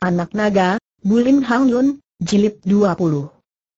Anak Naga, Bulin Hang Yun, Jilid 20.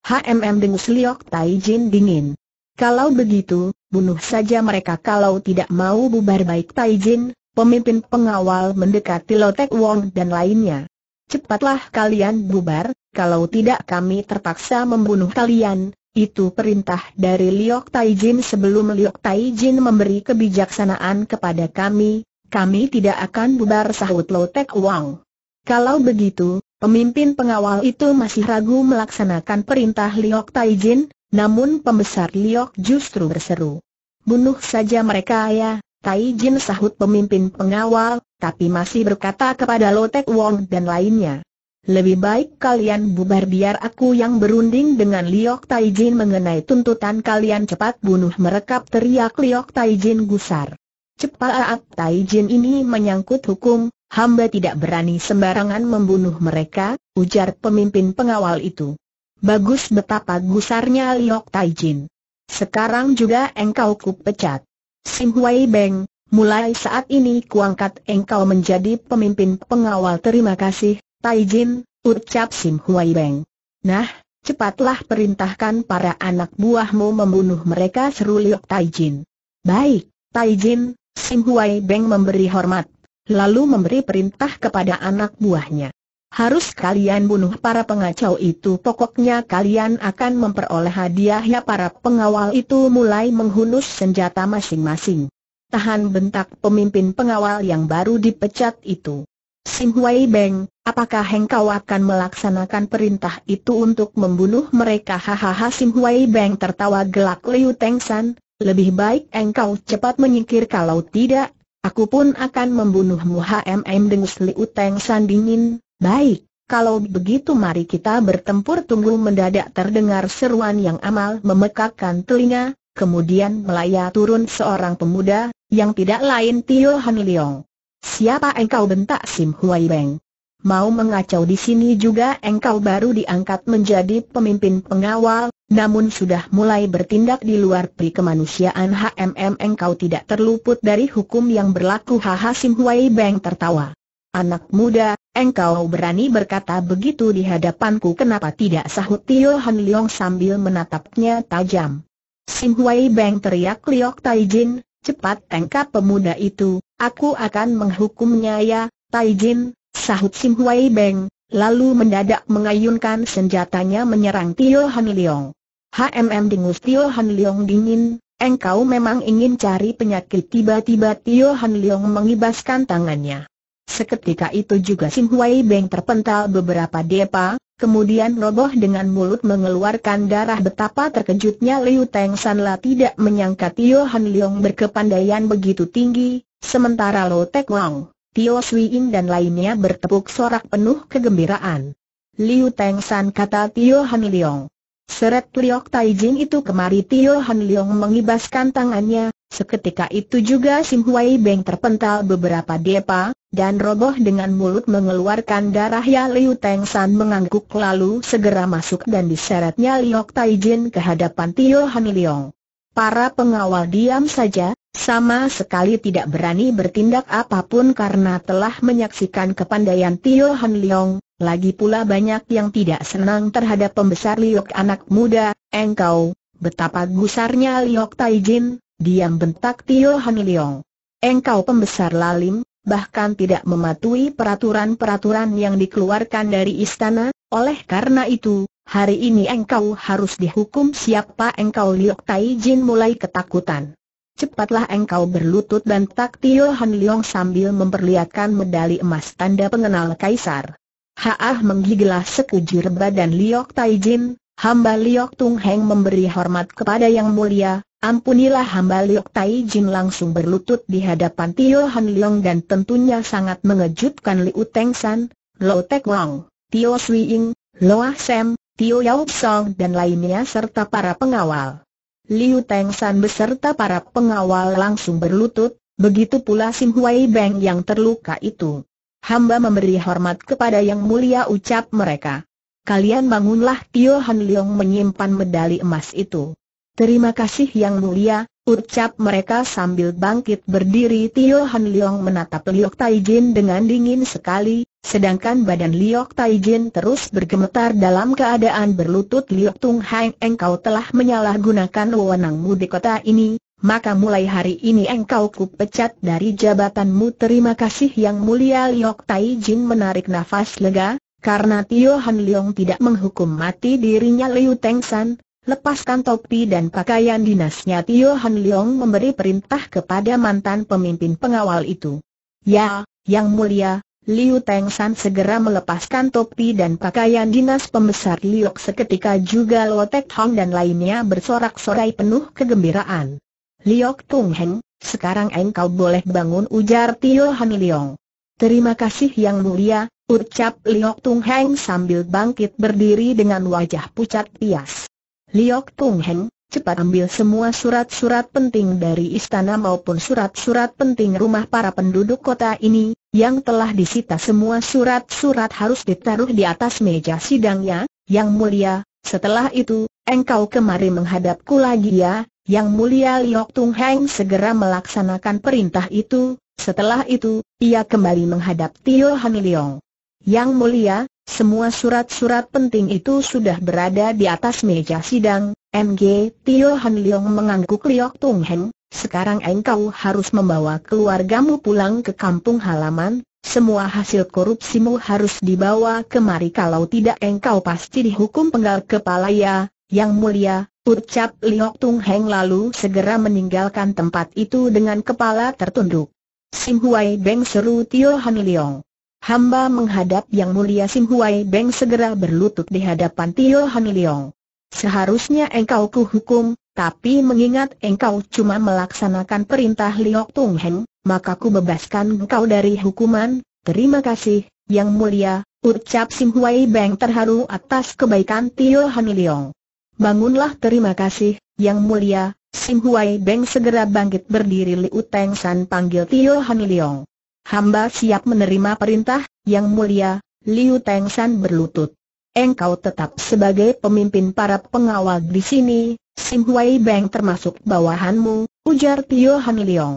HMM Dengus Liok Tai Jin Dingin. Kalau begitu, bunuh saja mereka kalau tidak mau bubar baik Tai Jin, pemimpin pengawal mendekati Lotek Wong dan lainnya. Cepatlah kalian bubar, kalau tidak kami terpaksa membunuh kalian, itu perintah dari Liok Tai Jin sebelum Liok Tai Jin memberi kebijaksanaan kepada kami, kami tidak akan bubar sahut Lotek Wong. Kalau begitu, pemimpin pengawal itu masih ragu melaksanakan perintah Liok Taijin, namun pembesar Liok justru berseru. Bunuh saja mereka ya, Taijin sahut pemimpin pengawal, tapi masih berkata kepada Lotek Wong dan lainnya. Lebih baik kalian bubar biar aku yang berunding dengan Liok Taijin mengenai tuntutan kalian cepat bunuh mereka! teriak Liok Taijin gusar. Cepat Tai Taijin ini menyangkut hukum, hamba tidak berani sembarangan membunuh mereka, ujar pemimpin pengawal itu. Bagus betapa gusarnya Liok Taijin. Sekarang juga engkau ku pecat. Sim Hui Beng, mulai saat ini kuangkat engkau menjadi pemimpin pengawal terima kasih, Taijin, ucap Sim Hui Beng. Nah, cepatlah perintahkan para anak buahmu membunuh mereka seru Liok Taijin. Baik, Taijin, Sim Huai Beng memberi hormat, lalu memberi perintah kepada anak buahnya. Harus kalian bunuh para pengacau itu pokoknya kalian akan memperoleh hadiahnya. para pengawal itu mulai menghunus senjata masing-masing. Tahan bentak pemimpin pengawal yang baru dipecat itu. Sim Huai Beng, apakah engkau akan melaksanakan perintah itu untuk membunuh mereka? Hahaha Sim Huai Beng tertawa gelak Liu Teng San, lebih baik engkau cepat menyingkir kalau tidak, aku pun akan membunuhmu HMM dengus Liu Teng sandingin. Baik, kalau begitu mari kita bertempur tunggu mendadak terdengar seruan yang amal memekakkan telinga, kemudian melaya turun seorang pemuda, yang tidak lain Tio Han Leong. Siapa engkau bentak Sim Huai Beng? mau mengacau di sini juga engkau baru diangkat menjadi pemimpin pengawal, namun sudah mulai bertindak di luar pri kemanusiaan HMM engkau tidak terluput dari hukum yang berlaku Haha Sim Huai Beng tertawa. Anak muda, engkau berani berkata begitu di hadapanku kenapa tidak sahut Tio Han Leong sambil menatapnya tajam. Sim Huai Beng teriak Liok Tai Jin, cepat tangkap pemuda itu, aku akan menghukumnya ya, Tai Jin, Sahut Sim Huai Beng, lalu mendadak mengayunkan senjatanya menyerang Tio Han Leong. HMM dengus Tio Han Leong dingin, engkau memang ingin cari penyakit tiba-tiba Tio Han Leong mengibaskan tangannya. Seketika itu juga Sim Huai Beng terpental beberapa depa, kemudian roboh dengan mulut mengeluarkan darah betapa terkejutnya Liu Teng La tidak menyangka Tio Han Leong berkepandaian begitu tinggi, sementara Lo Tek Wang Tio Suiin dan lainnya bertepuk sorak penuh kegembiraan. Liu Teng San kata Tio Han Leong. Seret Liok Taijin itu kemari Tio Han Leong mengibaskan tangannya, seketika itu juga Sim Huai Beng terpental beberapa depa, dan roboh dengan mulut mengeluarkan darah ya Liu Teng San mengangguk lalu segera masuk dan diseretnya Liok Taijin ke hadapan Tio Han Leong. Para pengawal diam saja, sama sekali tidak berani bertindak apapun karena telah menyaksikan kepandaian Tio Han Leong, lagi pula banyak yang tidak senang terhadap pembesar Liok anak muda, engkau, betapa gusarnya Liok Taijin, diam bentak Tio Han Leong. Engkau pembesar lalim, bahkan tidak mematuhi peraturan-peraturan yang dikeluarkan dari istana, oleh karena itu, Hari ini engkau harus dihukum siapa engkau Liok Tai Jin mulai ketakutan. Cepatlah engkau berlutut dan tak Tio Han Leong sambil memperlihatkan medali emas tanda pengenal kaisar. Haah menggigilah sekujur badan Liok Tai Jin, hamba Liok Tung Heng memberi hormat kepada yang mulia, ampunilah hamba Liok Tai Jin langsung berlutut di hadapan Tio Han Leong dan tentunya sangat mengejutkan Liu Teng San, Lo Tek Wang, Tio Sui Ying, Loa Sam, Tio Yau Song dan lainnya serta para pengawal. Liu Teng San beserta para pengawal langsung berlutut, begitu pula Sim Huai Beng yang terluka itu. Hamba memberi hormat kepada yang mulia ucap mereka. Kalian bangunlah Tio Han Leong menyimpan medali emas itu. Terima kasih yang mulia, Ucap mereka sambil bangkit berdiri Tio Han Leong menatap Liok Tai Jin dengan dingin sekali, sedangkan badan Liok Tai Jin terus bergemetar dalam keadaan berlutut Liok Tung Hang engkau telah menyalahgunakan wewenangmu di kota ini, maka mulai hari ini engkau kupecat dari jabatanmu terima kasih yang mulia Liok Tai Jin menarik nafas lega, karena Tio Han Leong tidak menghukum mati dirinya Liu Teng San, Lepaskan topi dan pakaian dinasnya Tio Han Leong memberi perintah kepada mantan pemimpin pengawal itu. Ya, Yang Mulia, Liu Teng San segera melepaskan topi dan pakaian dinas pembesar Liu. seketika juga Lo Tek Hong dan lainnya bersorak-sorai penuh kegembiraan. Liu Tung Heng, sekarang engkau boleh bangun ujar Tio Han Leong. Terima kasih Yang Mulia, ucap Liu Tung Heng sambil bangkit berdiri dengan wajah pucat pias. Liok Pung Heng, cepat ambil semua surat-surat penting dari istana maupun surat-surat penting rumah para penduduk kota ini, yang telah disita semua surat-surat harus ditaruh di atas meja sidangnya, yang mulia, setelah itu, engkau kemari menghadapku lagi ya, yang mulia Liok Tung Heng segera melaksanakan perintah itu, setelah itu, ia kembali menghadap Tio Han Leong. Yang mulia, semua surat-surat penting itu sudah berada di atas meja sidang, MG Tio Han Leong mengangguk Liok Tung Heng, sekarang engkau harus membawa keluargamu pulang ke kampung halaman, semua hasil korupsimu harus dibawa kemari kalau tidak engkau pasti dihukum penggal kepala ya, yang mulia, ucap Liok Tung Heng lalu segera meninggalkan tempat itu dengan kepala tertunduk. Sim Huai Beng seru Tio Han Leong. Hamba menghadap Yang Mulia Sim Huai Beng segera berlutut di hadapan Tio Han Leong. Seharusnya engkau kuhukum, tapi mengingat engkau cuma melaksanakan perintah Liok Tung Heng, maka ku bebaskan engkau dari hukuman. Terima kasih, Yang Mulia, ucap Sim Huai Beng terharu atas kebaikan Tio Han Leong. Bangunlah terima kasih, Yang Mulia, Sim Huai Beng segera bangkit berdiri Liu Teng San panggil Tio Han Leong. Hamba siap menerima perintah, Yang Mulia, Liu Teng San berlutut. Engkau tetap sebagai pemimpin para pengawal di sini, Sim Hui Beng termasuk bawahanmu, ujar Tio Han Leong.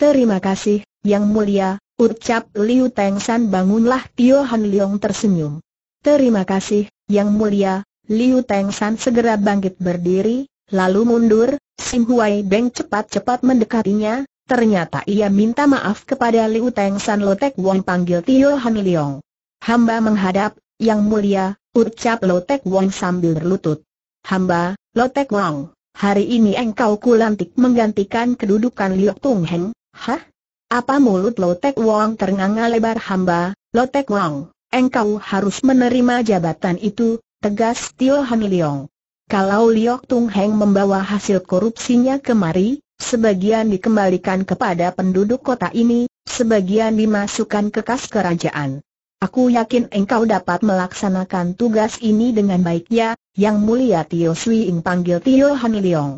Terima kasih, Yang Mulia, ucap Liu Teng San bangunlah Tio Han Leong tersenyum. Terima kasih, Yang Mulia, Liu Teng San segera bangkit berdiri, lalu mundur, Sim Hui Beng cepat-cepat mendekatinya, Ternyata ia minta maaf kepada Liu Teng San Lo Tek Wong panggil Tio Han Leong. Hamba menghadap, Yang Mulia, ucap Lo Tek Wong sambil berlutut. Hamba, Lo Tek Wong, hari ini engkau kulantik menggantikan kedudukan Liu Tung Heng, hah? Apa mulut Lo Tek Wong ternganga lebar hamba, Lo Tek Wong, engkau harus menerima jabatan itu, tegas Tio Han Leong. Kalau Liok Tung Heng membawa hasil korupsinya kemari, Sebagian dikembalikan kepada penduduk kota ini, sebagian dimasukkan ke kas kerajaan. Aku yakin engkau dapat melaksanakan tugas ini dengan baik ya, Yang Mulia Tio Sui Ing panggil Tio Han Liong.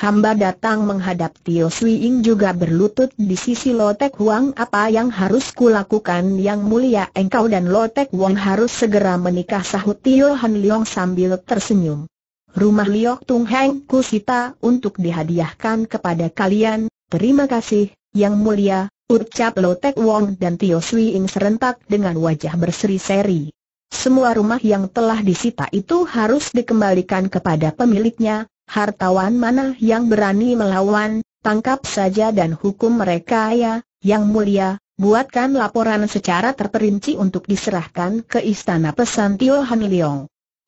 Hamba datang menghadap Tio Sui Ing juga berlutut di sisi Lotek Huang apa yang harus kulakukan Yang Mulia engkau dan Lotek Huang harus segera menikah sahut Tio Han Liong sambil tersenyum rumah Liok Tung Heng kusita untuk dihadiahkan kepada kalian, terima kasih, yang mulia, ucap Lo Lotek Wong dan Tio Sui Ing serentak dengan wajah berseri-seri. Semua rumah yang telah disita itu harus dikembalikan kepada pemiliknya, hartawan mana yang berani melawan, tangkap saja dan hukum mereka ya, yang mulia, buatkan laporan secara terperinci untuk diserahkan ke istana pesan Tio Han Liong.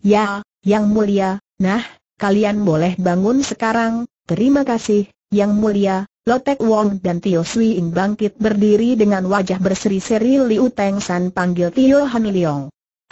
Ya, yang mulia, Nah, kalian boleh bangun sekarang, terima kasih, Yang Mulia, Lotek Wong dan Tio Sui Ing bangkit berdiri dengan wajah berseri-seri Liu Teng San panggil Tio Han Leong.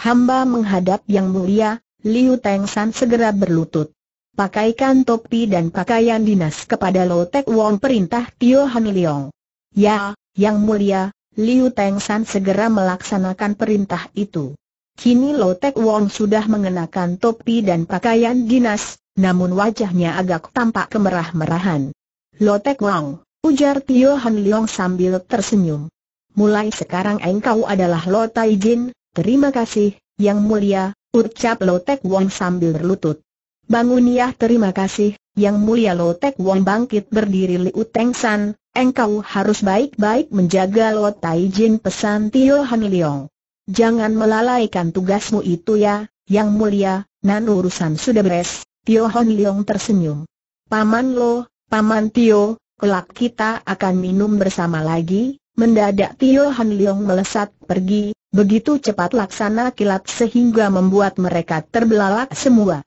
Hamba menghadap Yang Mulia, Liu Teng San segera berlutut. Pakaikan topi dan pakaian dinas kepada Lotek Wong perintah Tio Han Leong. Ya, Yang Mulia, Liu Teng San segera melaksanakan perintah itu. Kini Lotek Wong sudah mengenakan topi dan pakaian dinas, namun wajahnya agak tampak kemerah-merahan. Lotek Wong, ujar Tio Han Leong sambil tersenyum. Mulai sekarang engkau adalah Lotai Jin, terima kasih, yang mulia, ucap Lotek Wong sambil berlutut. Bangun ya terima kasih, yang mulia Lotek Wong bangkit berdiri Liu Teng San, engkau harus baik-baik menjaga Lotai Jin pesan Tio Han Leong. Jangan melalaikan tugasmu itu ya, Yang Mulia, nan urusan sudah beres, Tio Hon Leong tersenyum. Paman Lo, Paman Tio, kelak kita akan minum bersama lagi, mendadak Tio Hon Leong melesat pergi, begitu cepat laksana kilat sehingga membuat mereka terbelalak semua.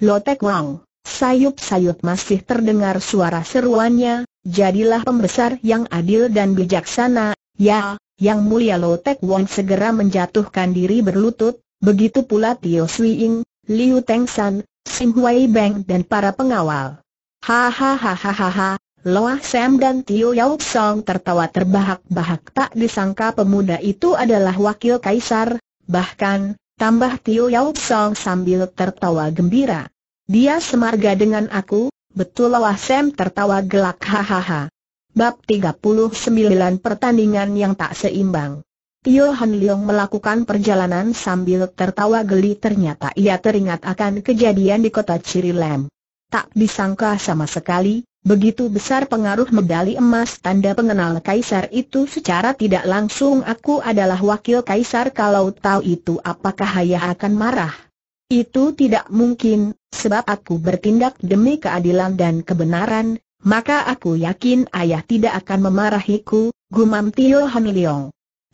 Lo tek Wang, sayup-sayup masih terdengar suara seruannya, jadilah pembesar yang adil dan bijaksana, ya, yang mulia Lo Tek Wong segera menjatuhkan diri berlutut, begitu pula Tio Sui Ying, Liu Teng San, Sim Hui Beng dan para pengawal. Hahaha, Loah Sam dan Tio Yau Song tertawa terbahak-bahak tak disangka pemuda itu adalah wakil kaisar, bahkan, tambah Tio Yau Song sambil tertawa gembira. Dia semarga dengan aku, betul Loah Sam tertawa gelak hahaha. Bab 39 Pertandingan yang tak seimbang Tio Han Leong melakukan perjalanan sambil tertawa geli ternyata ia teringat akan kejadian di kota Lem. Tak disangka sama sekali, begitu besar pengaruh medali emas tanda pengenal kaisar itu secara tidak langsung aku adalah wakil kaisar kalau tahu itu apakah ayah akan marah. Itu tidak mungkin, sebab aku bertindak demi keadilan dan kebenaran, maka aku yakin ayah tidak akan memarahiku, gumam Tio Han Leong.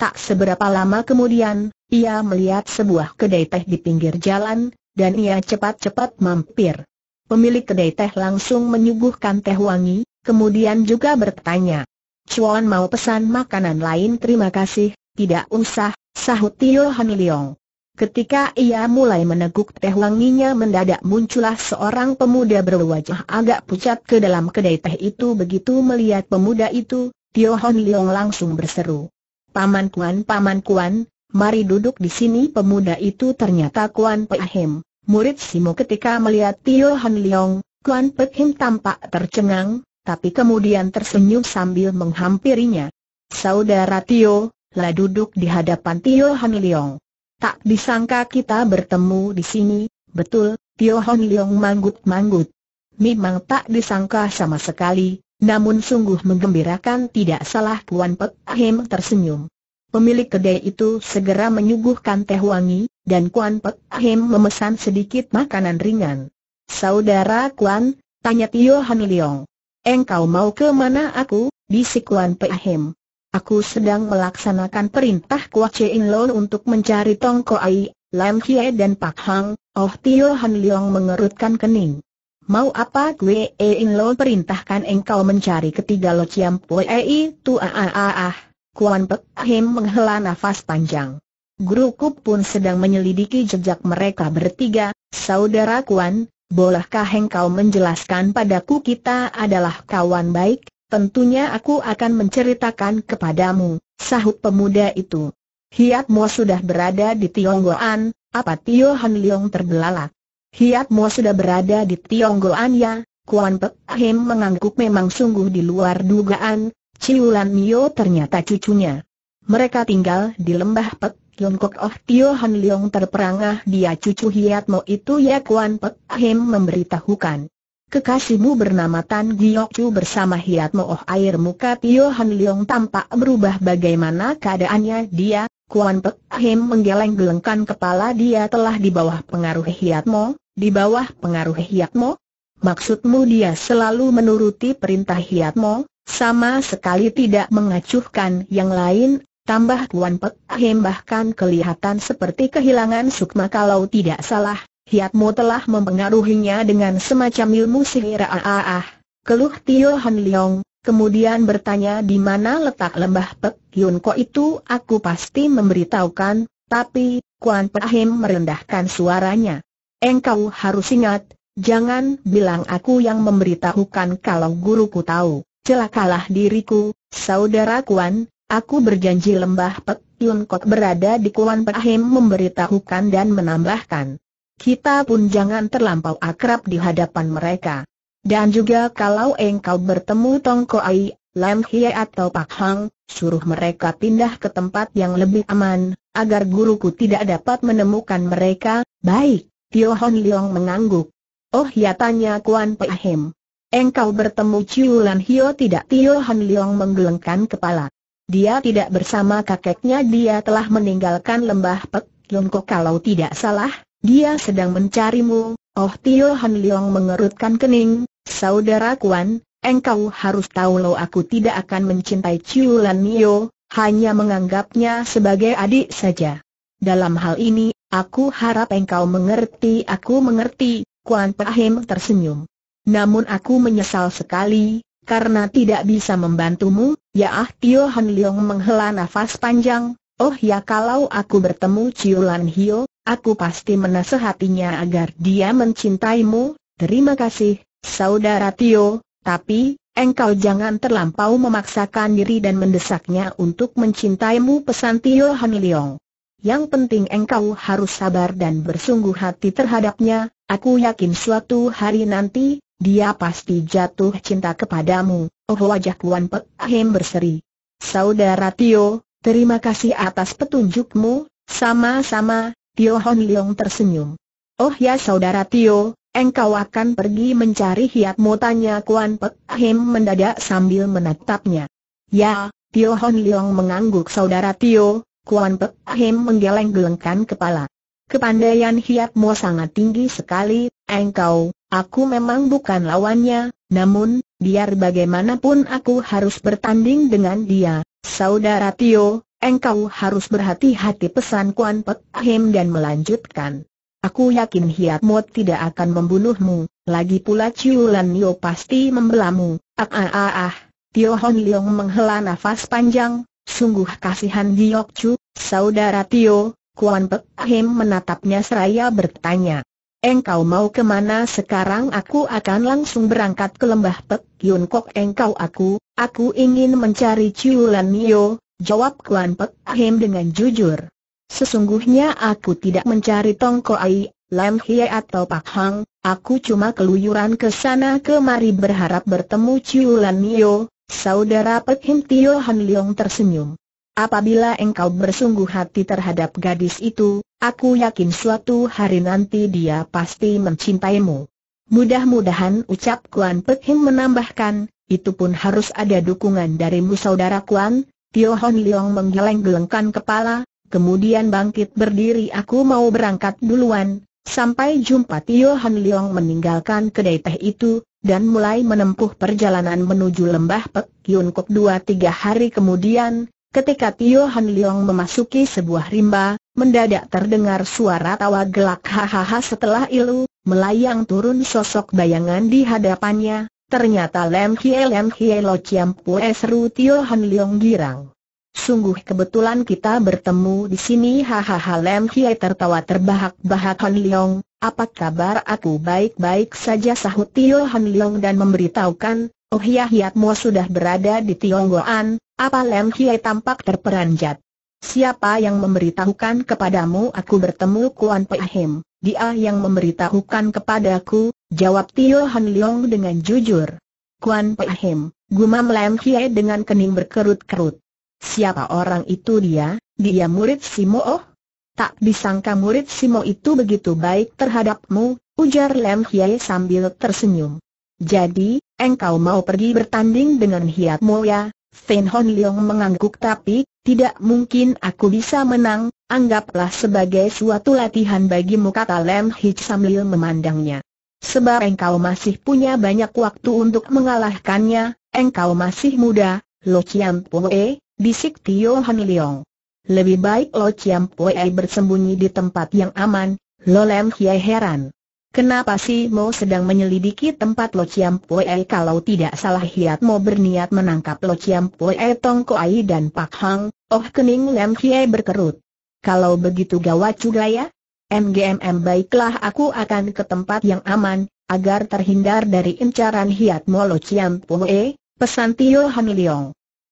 Tak seberapa lama kemudian, ia melihat sebuah kedai teh di pinggir jalan, dan ia cepat-cepat mampir. Pemilik kedai teh langsung menyuguhkan teh wangi, kemudian juga bertanya. Chuan mau pesan makanan lain terima kasih, tidak usah, sahut Tio Han Leong. Ketika ia mulai meneguk teh wanginya mendadak muncullah seorang pemuda berwajah agak pucat ke dalam kedai teh itu begitu melihat pemuda itu, Tio Hon Leong langsung berseru. Paman Kuan, Paman Kuan, mari duduk di sini pemuda itu ternyata Kuan Pehem, murid Simo ketika melihat Tio Hon Leong, Kuan Pehem tampak tercengang, tapi kemudian tersenyum sambil menghampirinya. Saudara Tio, lah duduk di hadapan Tio Hon Leong. Tak disangka kita bertemu di sini, betul, Tio Hon Leong manggut-manggut. Memang tak disangka sama sekali, namun sungguh menggembirakan tidak salah Puan Pek Ahem tersenyum. Pemilik kedai itu segera menyuguhkan teh wangi, dan Kuan Pek Ahem memesan sedikit makanan ringan. Saudara Kuan, tanya Tio Han Leong. Engkau mau ke mana aku, bisik Kuan Pek Ahem. Aku sedang melaksanakan perintah Che In Lo untuk mencari Tong Ai, Lam Hie dan Pak Hang, Oh Tio Han Leong mengerutkan kening. Mau apa gue e In Lo perintahkan engkau mencari ketiga Lo Chiam Pue itu ah ah ah ah. Kuan Pek Him menghela nafas panjang. Guru Kup pun sedang menyelidiki jejak mereka bertiga, saudara Kuan, bolehkah engkau menjelaskan padaku kita adalah kawan baik? tentunya aku akan menceritakan kepadamu, sahut pemuda itu. Hiat Mo sudah berada di Tionggoan, apa Tio Han Leong terbelalak? Hiat Mo sudah berada di Tionggoan ya, Kuan Pek Ahim mengangguk memang sungguh di luar dugaan, Ciulan Mio ternyata cucunya. Mereka tinggal di lembah Pek Yongkok Oh Tio Han Leong terperangah dia cucu Hiat Mo itu ya Kuan Pek Ahim memberitahukan. Kekasihmu bernama Tan Giokju bersama Hiat Oh, air muka Tio Han Leong tampak berubah bagaimana keadaannya dia, Kuan Pek Him menggeleng-gelengkan kepala dia telah di bawah pengaruh Hiat Mo, di bawah pengaruh Hiat Mo? Maksudmu dia selalu menuruti perintah Hiat Mo, sama sekali tidak mengacuhkan yang lain Tambah Kuan Pek Ahim bahkan kelihatan seperti kehilangan sukma kalau tidak salah, Hiatmu telah mempengaruhinya dengan semacam ilmu sihir ah Keluh Tio Han Leong, kemudian bertanya di mana letak lembah Pek Yun Ko itu aku pasti memberitahukan, tapi, Kuan Perahim merendahkan suaranya. Engkau harus ingat, jangan bilang aku yang memberitahukan kalau guruku tahu. Celakalah diriku, saudara Kuan, aku berjanji lembah Pek Yun Ko berada di Kuan Perahim memberitahukan dan menambahkan kita pun jangan terlampau akrab di hadapan mereka. Dan juga kalau engkau bertemu Tongko Ai, Lam Hie atau Pak Hang, suruh mereka pindah ke tempat yang lebih aman, agar guruku tidak dapat menemukan mereka, baik, Tio Hon Leong mengangguk. Oh ya tanya Kuan Pei Hem. Engkau bertemu Ciu Lan Hio tidak Tio Hon Leong menggelengkan kepala. Dia tidak bersama kakeknya dia telah meninggalkan lembah Pek Longko kalau tidak salah, dia sedang mencarimu, Oh Tio Han Leong mengerutkan kening, Saudara Kuan, engkau harus tahu lo aku tidak akan mencintai Chiu Lan Nio, hanya menganggapnya sebagai adik saja. Dalam hal ini, aku harap engkau mengerti aku mengerti, Kuan Pahim tersenyum. Namun aku menyesal sekali, karena tidak bisa membantumu, ya Ah Tio Han Leong menghela nafas panjang, Oh ya kalau aku bertemu Ciulan Hio, aku pasti menasehatinya agar dia mencintaimu, terima kasih, saudara Tio, tapi, engkau jangan terlampau memaksakan diri dan mendesaknya untuk mencintaimu pesan Tio Han Leong. Yang penting engkau harus sabar dan bersungguh hati terhadapnya, aku yakin suatu hari nanti, dia pasti jatuh cinta kepadamu, oh wajah Kuan Pek Ahim berseri. Saudara Tio, Terima kasih atas petunjukmu, sama-sama, Tio Hon Leong tersenyum. Oh ya saudara Tio, engkau akan pergi mencari hiatmu tanya Kuan Pek Hem mendadak sambil menatapnya. Ya, Tio Hon Leong mengangguk saudara Tio, Kuan Pek Hem menggeleng-gelengkan kepala. Kepandaian hiatmu sangat tinggi sekali, engkau, aku memang bukan lawannya, namun, biar bagaimanapun aku harus bertanding dengan dia. Saudara Tio, engkau harus berhati-hati pesan Kuan Pek Ahim dan melanjutkan. Aku yakin Hiat Mo tidak akan membunuhmu, lagi pula Ciulan Nio pasti membelamu. Ah ah ah ah, Tio Hon Leong menghela nafas panjang, sungguh kasihan Giyok Chu, saudara Tio, Kuan Pek Ahim menatapnya seraya bertanya, Engkau mau kemana sekarang aku akan langsung berangkat ke lembah Pek Yun Kok engkau aku, aku ingin mencari Ciu Lan Nio, jawab Kuan Pek Ahim dengan jujur. Sesungguhnya aku tidak mencari Tong Ai, Lam Hie atau Pak Hang, aku cuma keluyuran ke sana kemari berharap bertemu Ciu Lan Nio, saudara Pek Him Tio Han Leong tersenyum. Apabila engkau bersungguh hati terhadap gadis itu, aku yakin suatu hari nanti dia pasti mencintaimu. Mudah-mudahan ucap Kuan Pek him menambahkan, itu pun harus ada dukungan darimu saudara Kuan, Tio Hon Leong menggeleng-gelengkan kepala, kemudian bangkit berdiri aku mau berangkat duluan, sampai jumpa Tio Hon Leong meninggalkan kedai teh itu, dan mulai menempuh perjalanan menuju lembah Pek Yun Kok dua tiga hari kemudian, Ketika Tio Han Leong memasuki sebuah rimba, mendadak terdengar suara tawa gelak hahaha setelah ilu, melayang turun sosok bayangan di hadapannya, ternyata Lem Hie Lem Hie Lo Chiam Pue seru Tio Han Leong girang. Sungguh kebetulan kita bertemu di sini hahaha Lem Hie tertawa terbahak-bahak Han Leong, apa kabar aku baik-baik saja sahut Tio Han Leong dan memberitahukan, Oh iya, hiatmu sudah berada di Tionggoan, apa Lem Hie tampak terperanjat. Siapa yang memberitahukan kepadamu aku bertemu Kuan Hem? Dia yang memberitahukan kepadaku, jawab Tio Han Leong dengan jujur. Kuan Hem, gumam Lem Hie dengan kening berkerut-kerut. Siapa orang itu dia? Dia murid Simo Oh? Tak disangka murid Simo itu begitu baik terhadapmu, ujar Lem Hie sambil tersenyum. Jadi, engkau mau pergi bertanding dengan Hiat Moya? Fen Hon Leong mengangguk tapi, tidak mungkin aku bisa menang, anggaplah sebagai suatu latihan bagimu kata Lem Hich sambil memandangnya. Sebab engkau masih punya banyak waktu untuk mengalahkannya, engkau masih muda, Lo Chiam Poe, bisik Tio Hong Leong. Lebih baik Lo Chiam Poe bersembunyi di tempat yang aman, Lo Lem Hie heran. Kenapa sih Mo sedang menyelidiki tempat Lo Chiam Pue kalau tidak salah Hiat Mo berniat menangkap Lo Chiam Pue Tong Koai dan Pak Hang, oh kening Lem Hie berkerut. Kalau begitu gawat juga ya? MGMM baiklah aku akan ke tempat yang aman, agar terhindar dari incaran Hiat Mo Lo Chiam Pue, pesan Tio Han Leong.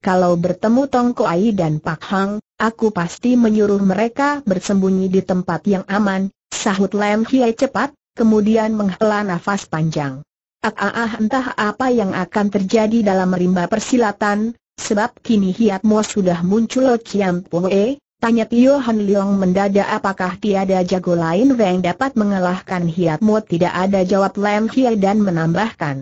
Kalau bertemu Tong Ai dan Pak Hang, aku pasti menyuruh mereka bersembunyi di tempat yang aman, sahut Lem Hie cepat, kemudian menghela nafas panjang. Ah, ah, ah, entah apa yang akan terjadi dalam rimba persilatan, sebab kini Hiat Mo sudah muncul Kian Poe, tanya Tio Han Leong mendadak apakah tiada jago lain yang dapat mengalahkan Hiat Mo tidak ada jawab Lam dan menambahkan.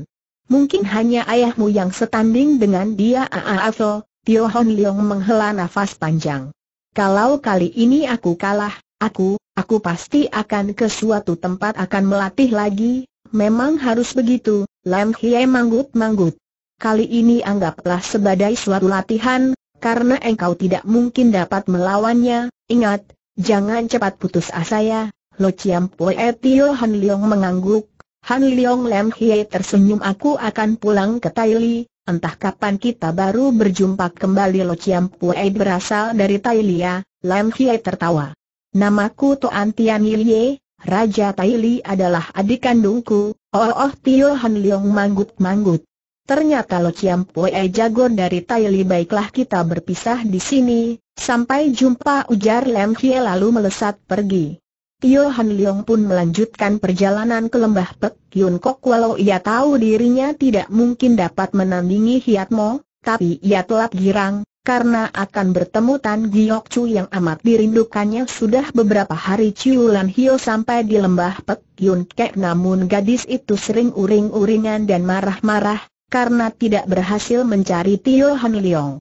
Mungkin hanya ayahmu yang setanding dengan dia ah, ah, ah Tio Han Leong menghela nafas panjang. Kalau kali ini aku kalah, aku, Aku pasti akan ke suatu tempat akan melatih lagi, memang harus begitu, Lam Hie manggut-manggut. Kali ini anggaplah sebagai suatu latihan, karena engkau tidak mungkin dapat melawannya, ingat, jangan cepat putus asa ya. Lo Chiam Poe Tio Han Leong mengangguk, Han Leong Lam Hie tersenyum aku akan pulang ke Taili, Entah kapan kita baru berjumpa kembali Lo Chiam Pue berasal dari ya, Lam Hie tertawa. Namaku Toan Tian Yilye, Raja Taili adalah adik kandungku, oh oh Tio Han Leong manggut-manggut. Ternyata Lo Chiam Pue jago dari Taili baiklah kita berpisah di sini, sampai jumpa ujar Lem Hie lalu melesat pergi. Tio Han Leong pun melanjutkan perjalanan ke lembah Pek Yun Kok walau ia tahu dirinya tidak mungkin dapat menandingi Hiat Mo, tapi ia telah girang, karena akan bertemu Tan Giok Chu yang amat dirindukannya sudah beberapa hari Chiu Lan Hio sampai di lembah Pek Yun Kek namun gadis itu sering uring-uringan dan marah-marah, karena tidak berhasil mencari Tio Han Leong.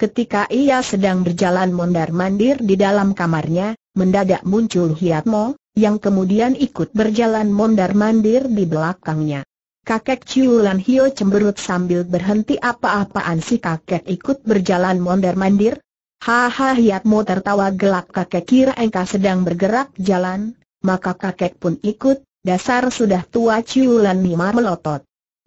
Ketika ia sedang berjalan mondar-mandir di dalam kamarnya, mendadak muncul Hiat Mo, yang kemudian ikut berjalan mondar-mandir di belakangnya. Kakek Chulan Hio cemberut sambil berhenti apa-apaan si kakek ikut berjalan mondar-mandir. Haha Hiatmo tertawa gelap kakek kira engkau sedang bergerak jalan, maka kakek pun ikut, dasar sudah tua Chulan nima melotot.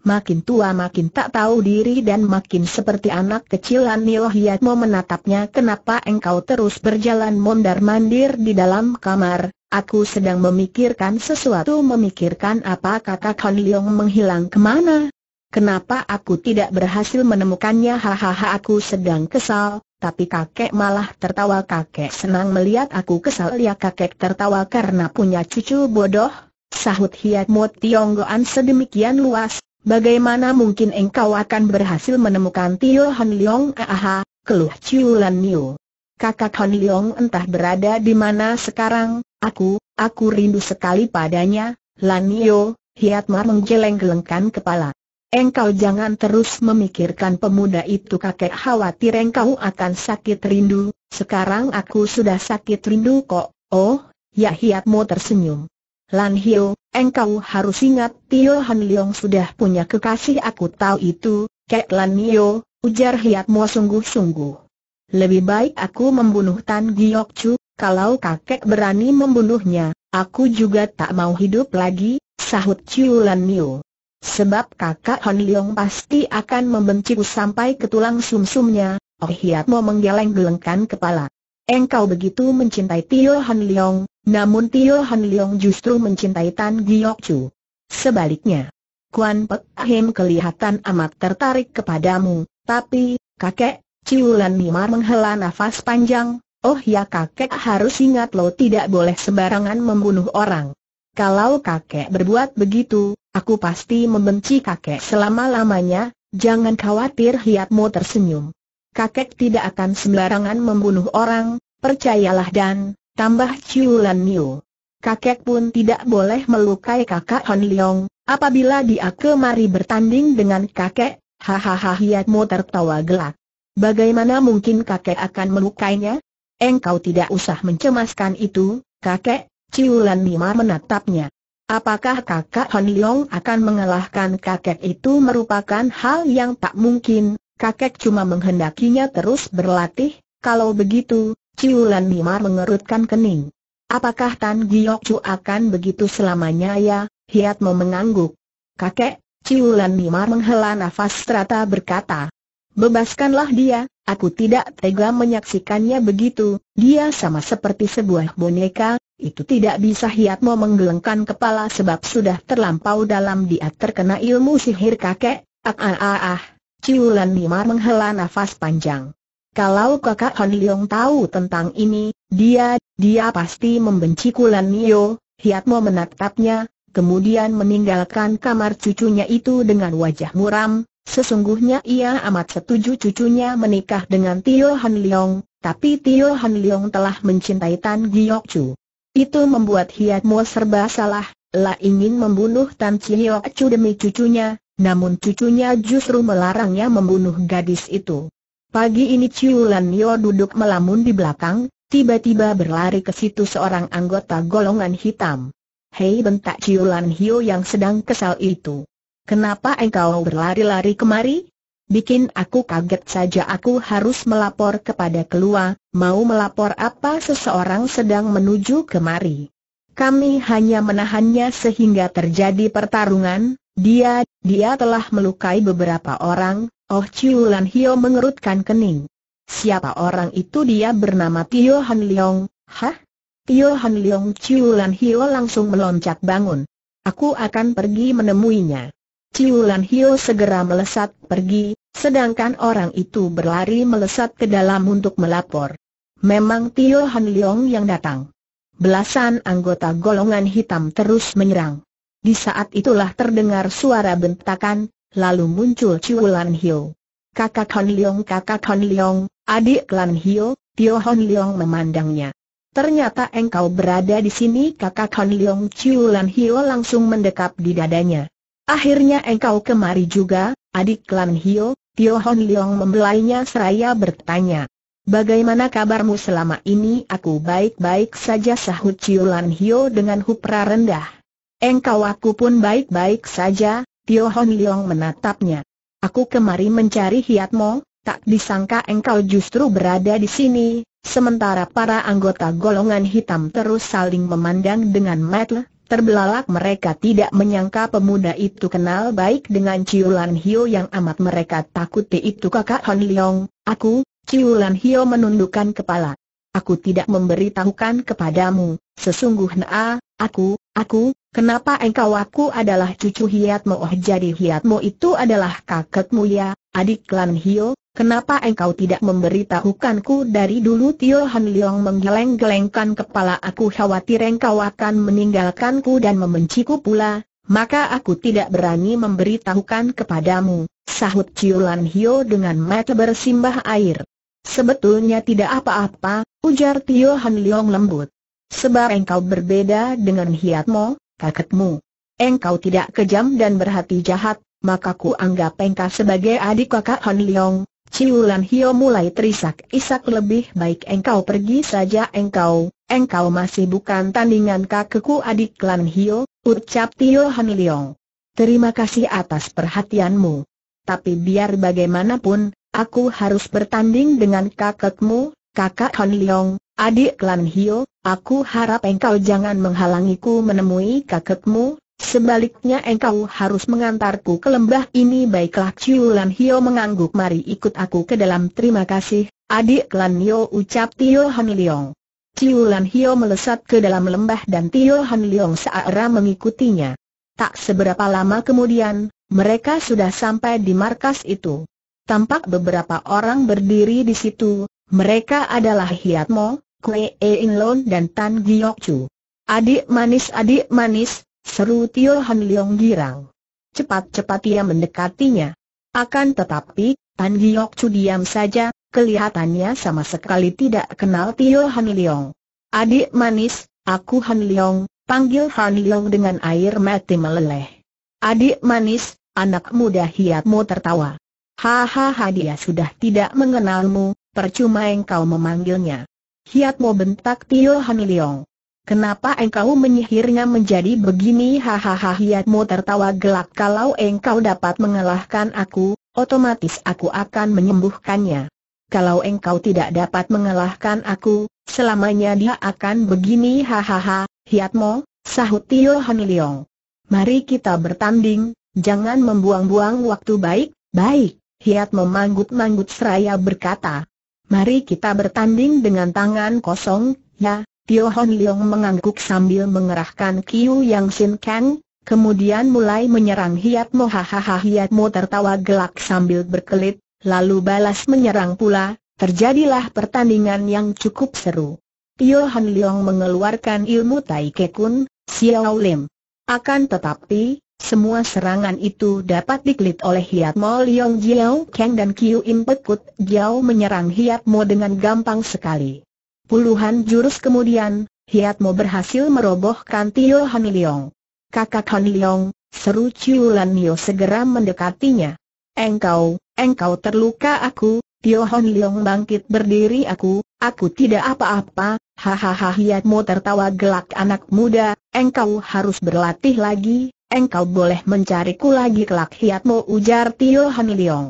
Makin tua makin tak tahu diri dan makin seperti anak kecil Anil mau menatapnya kenapa engkau terus berjalan mondar-mandir di dalam kamar, aku sedang memikirkan sesuatu memikirkan apa kata Han Leong menghilang kemana. Kenapa aku tidak berhasil menemukannya hahaha aku sedang kesal, tapi kakek malah tertawa kakek senang melihat aku kesal ya kakek tertawa karena punya cucu bodoh, sahut Hiat Mo Tionggoan sedemikian luas, Bagaimana mungkin engkau akan berhasil menemukan Tio Han Leong Aha, keluh Chiu Lan Niu. Kakak Han Leong entah berada di mana sekarang, aku, aku rindu sekali padanya, Lan Niu, Hiat Mar menggeleng-gelengkan kepala. Engkau jangan terus memikirkan pemuda itu kakek khawatir engkau akan sakit rindu, sekarang aku sudah sakit rindu kok, oh, ya Hiat Hiatmo tersenyum. Lan Hio, engkau harus ingat Tio Han Leong sudah punya kekasih aku tahu itu, Kek Lan Hio, ujar Hiat Mo sungguh-sungguh. Lebih baik aku membunuh Tan Giok Chu, kalau kakek berani membunuhnya, aku juga tak mau hidup lagi, sahut Chiu Lan Hio. Sebab kakak Han Leong pasti akan membenciku sampai ke tulang sumsumnya, Oh Hiat Mo menggeleng-gelengkan kepala. Engkau begitu mencintai Tio Han Leong, namun Tio Han Leong justru mencintai Tan Giok Chu. Sebaliknya, Kuan Pek Ahim kelihatan amat tertarik kepadamu, tapi, kakek, Ciulan Mimar menghela nafas panjang, oh ya kakek harus ingat lo tidak boleh sembarangan membunuh orang. Kalau kakek berbuat begitu, aku pasti membenci kakek selama-lamanya, jangan khawatir hiatmu tersenyum. Kakek tidak akan sembarangan membunuh orang, percayalah dan, tambah Ciulan Niu. Kakek pun tidak boleh melukai kakak Hon Leong, apabila dia kemari bertanding dengan kakek, hahaha Hiatmu tertawa gelak. Bagaimana mungkin kakek akan melukainya? Engkau tidak usah mencemaskan itu, kakek, Ciulan Nima menatapnya. Apakah kakak Hon Leong akan mengalahkan kakek itu merupakan hal yang tak mungkin, kakek cuma menghendakinya terus berlatih, kalau begitu, Kiulan Mimar mengerutkan kening. Apakah Tan Giok Chu akan begitu selamanya ya? Hiat mengangguk. Kakek, Ciulan Mimar menghela nafas serata berkata. Bebaskanlah dia, aku tidak tega menyaksikannya begitu, dia sama seperti sebuah boneka, itu tidak bisa Hiatmo menggelengkan kepala sebab sudah terlampau dalam dia terkena ilmu sihir kakek, ah ah ah ah, Ciulan Mimar menghela nafas panjang. Kalau kakak Han Leong tahu tentang ini, dia, dia pasti membenci Kulan Nio, menatapnya, kemudian meninggalkan kamar cucunya itu dengan wajah muram, sesungguhnya ia amat setuju cucunya menikah dengan Tio Han Leong, tapi Tio Han Leong telah mencintai Tan Giok Chu. Itu membuat Hiatmo serba salah, La ingin membunuh Tan Giok Chu demi cucunya, namun cucunya justru melarangnya membunuh gadis itu. Pagi ini Chiu Lan Yo duduk melamun di belakang, tiba-tiba berlari ke situ seorang anggota golongan hitam. Hei bentak Chiu Lan Yo yang sedang kesal itu. Kenapa engkau berlari-lari kemari? Bikin aku kaget saja aku harus melapor kepada keluar, mau melapor apa seseorang sedang menuju kemari. Kami hanya menahannya sehingga terjadi pertarungan, dia, dia telah melukai beberapa orang, Oh Chiu Lan Hio mengerutkan kening. Siapa orang itu dia bernama Tio Han Leong, hah? Tio Han Leong Chiu Lan Hio langsung meloncat bangun. Aku akan pergi menemuinya. Chiu Lan Hio segera melesat pergi, sedangkan orang itu berlari melesat ke dalam untuk melapor. Memang Tio Han Leong yang datang. Belasan anggota golongan hitam terus menyerang. Di saat itulah terdengar suara bentakan, lalu muncul Chiu Lan Hio. Kakak Hon Leong kakak Hon Leong, adik Lan Hio, Tio Hon Leong memandangnya. Ternyata engkau berada di sini kakak Hon Leong Chiu Lan Hio langsung mendekap di dadanya. Akhirnya engkau kemari juga, adik Lan Hio, Tio Hon Leong membelainya seraya bertanya. Bagaimana kabarmu selama ini aku baik-baik saja sahut Chiu Lan Hio dengan hupra rendah. Engkau aku pun baik-baik saja, Tio Hon Leong menatapnya. Aku kemari mencari hiatmu, tak disangka engkau justru berada di sini, sementara para anggota golongan hitam terus saling memandang dengan metle, terbelalak mereka tidak menyangka pemuda itu kenal baik dengan Ciulan Hio yang amat mereka takuti itu kakak Hon Leong, aku, Ciulan Hio menundukkan kepala. Aku tidak memberitahukan kepadamu, sesungguhnya, aku, aku, Kenapa engkau aku adalah cucu hiatmu? oh jadi Hiatmo itu adalah kakekmu mulia, adik klan Hio, kenapa engkau tidak memberitahukanku dari dulu Tio Han Leong menggeleng-gelengkan kepala aku khawatir engkau akan meninggalkanku dan membenciku pula, maka aku tidak berani memberitahukan kepadamu, sahut Tio Lan Hio dengan mata bersimbah air. Sebetulnya tidak apa-apa, ujar Tio Han Leong lembut. Sebab engkau berbeda dengan hiatmu kakekmu. Engkau tidak kejam dan berhati jahat, maka ku anggap engkau sebagai adik kakak Han Leong. Ciulan Hio mulai terisak-isak lebih baik engkau pergi saja engkau, engkau masih bukan tandingan kakekku adik Klan Hio, ucap Tio Han Leong. Terima kasih atas perhatianmu. Tapi biar bagaimanapun, aku harus bertanding dengan kakekmu, kakak Han Leong, Adik Klan Hio, aku harap engkau jangan menghalangiku menemui kakekmu, sebaliknya engkau harus mengantarku ke lembah ini baiklah Ciu Lan Hio mengangguk mari ikut aku ke dalam terima kasih, adik Klan Hio ucap Tio Han Leong. Ciu Lan Hio melesat ke dalam lembah dan Tio Han Leong seara mengikutinya. Tak seberapa lama kemudian, mereka sudah sampai di markas itu. Tampak beberapa orang berdiri di situ, mereka adalah hiat e Kwe Lon dan Tan Giok Chu. Adik manis adik manis, seru Tio Han Leong girang. Cepat-cepat ia mendekatinya. Akan tetapi, Tan Giok Chu diam saja, kelihatannya sama sekali tidak kenal Tio Han Leong. Adik manis, aku Han Leong, panggil Han Leong dengan air mati meleleh. Adik manis, anak muda hiat mo tertawa. Hahaha dia sudah tidak mengenalmu, percuma engkau memanggilnya. Hiat mau bentak Tio Hamiliong. Kenapa engkau menyihirnya menjadi begini? Hahaha Hiat mau tertawa gelak kalau engkau dapat mengalahkan aku, otomatis aku akan menyembuhkannya. Kalau engkau tidak dapat mengalahkan aku, selamanya dia akan begini hahaha, Hiat mau, sahut Tio Haniliong. Mari kita bertanding, jangan membuang-buang waktu baik, baik, Hiat memanggut manggut seraya berkata mari kita bertanding dengan tangan kosong, ya. Tio Hon Leong mengangguk sambil mengerahkan Kiu Yang Sin Kang, kemudian mulai menyerang Hiat Mo hahaha Hiat Mo tertawa gelak sambil berkelit, lalu balas menyerang pula, terjadilah pertandingan yang cukup seru. Tio Hon Leong mengeluarkan ilmu Tai Kekun, Xiao Lim. Akan tetapi, semua serangan itu dapat dikelit oleh Hiat Mo Leong Jiao Kang dan Kiu Im Pekut Jiao menyerang Hiat Mo dengan gampang sekali. Puluhan jurus kemudian, Hiat Mo berhasil merobohkan Tio Han Leong. Kakak Han Leong, seru Chiu Lan Nio segera mendekatinya. Engkau, engkau terluka aku, Tio Han Leong bangkit berdiri aku, aku tidak apa-apa, hahaha Hiat Mo tertawa gelak anak muda, engkau harus berlatih lagi, engkau boleh mencariku lagi kelak hiatmu ujar Tio Han Liong.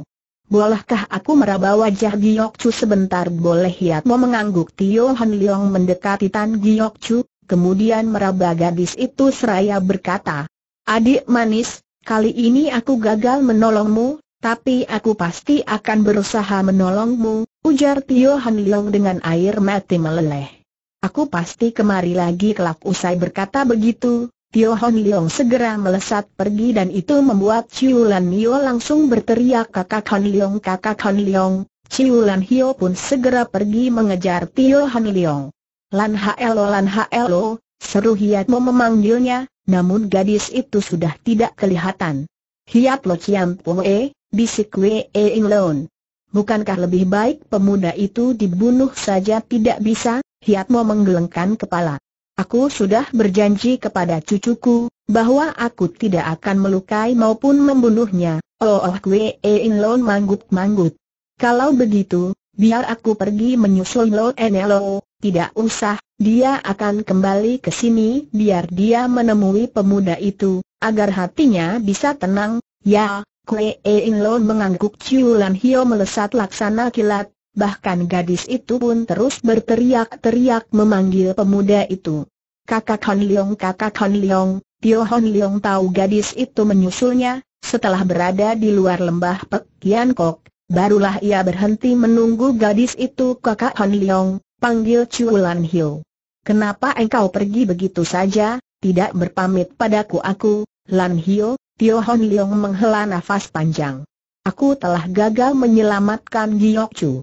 Bolehkah aku meraba wajah Giyok Chu sebentar boleh hiatmu mengangguk Tio Han Liong mendekati Tan Giyok Chu, kemudian meraba gadis itu seraya berkata, Adik manis, kali ini aku gagal menolongmu, tapi aku pasti akan berusaha menolongmu, ujar Tio Han Liong dengan air mati meleleh. Aku pasti kemari lagi kelak usai berkata begitu, Tio Hon Leong segera melesat pergi dan itu membuat Chiu Lan Hio langsung berteriak kakak Hon Leong kakak Hon Leong. Chiu Lan Hio pun segera pergi mengejar Tio Hon Leong. Lan Helo Lan Helo, seru Hiat Mo memanggilnya, namun gadis itu sudah tidak kelihatan. Hiat Lo Chiam Poe, bisik Wei e Ing Lon. Bukankah lebih baik pemuda itu dibunuh saja tidak bisa? Hiat Mo menggelengkan kepala. Aku sudah berjanji kepada cucuku, bahwa aku tidak akan melukai maupun membunuhnya. Oh, oh e In lo manggut-manggut. Kalau begitu, biar aku pergi menyusul lo Enelo, tidak usah, dia akan kembali ke sini biar dia menemui pemuda itu, agar hatinya bisa tenang. Ya, Kwe e In lo mengangguk Ciulan Hio melesat laksana kilat, bahkan gadis itu pun terus berteriak-teriak memanggil pemuda itu. Kakak Hon Leong, kakak Hon Leong, Tio Hon Leong tahu gadis itu menyusulnya, setelah berada di luar lembah Pek Kian Kok, barulah ia berhenti menunggu gadis itu kakak Hon Leong, panggil Lan Hiu. Kenapa engkau pergi begitu saja, tidak berpamit padaku aku, Lan Hiu, Tio Hon Leong menghela nafas panjang. Aku telah gagal menyelamatkan Giyok Chu.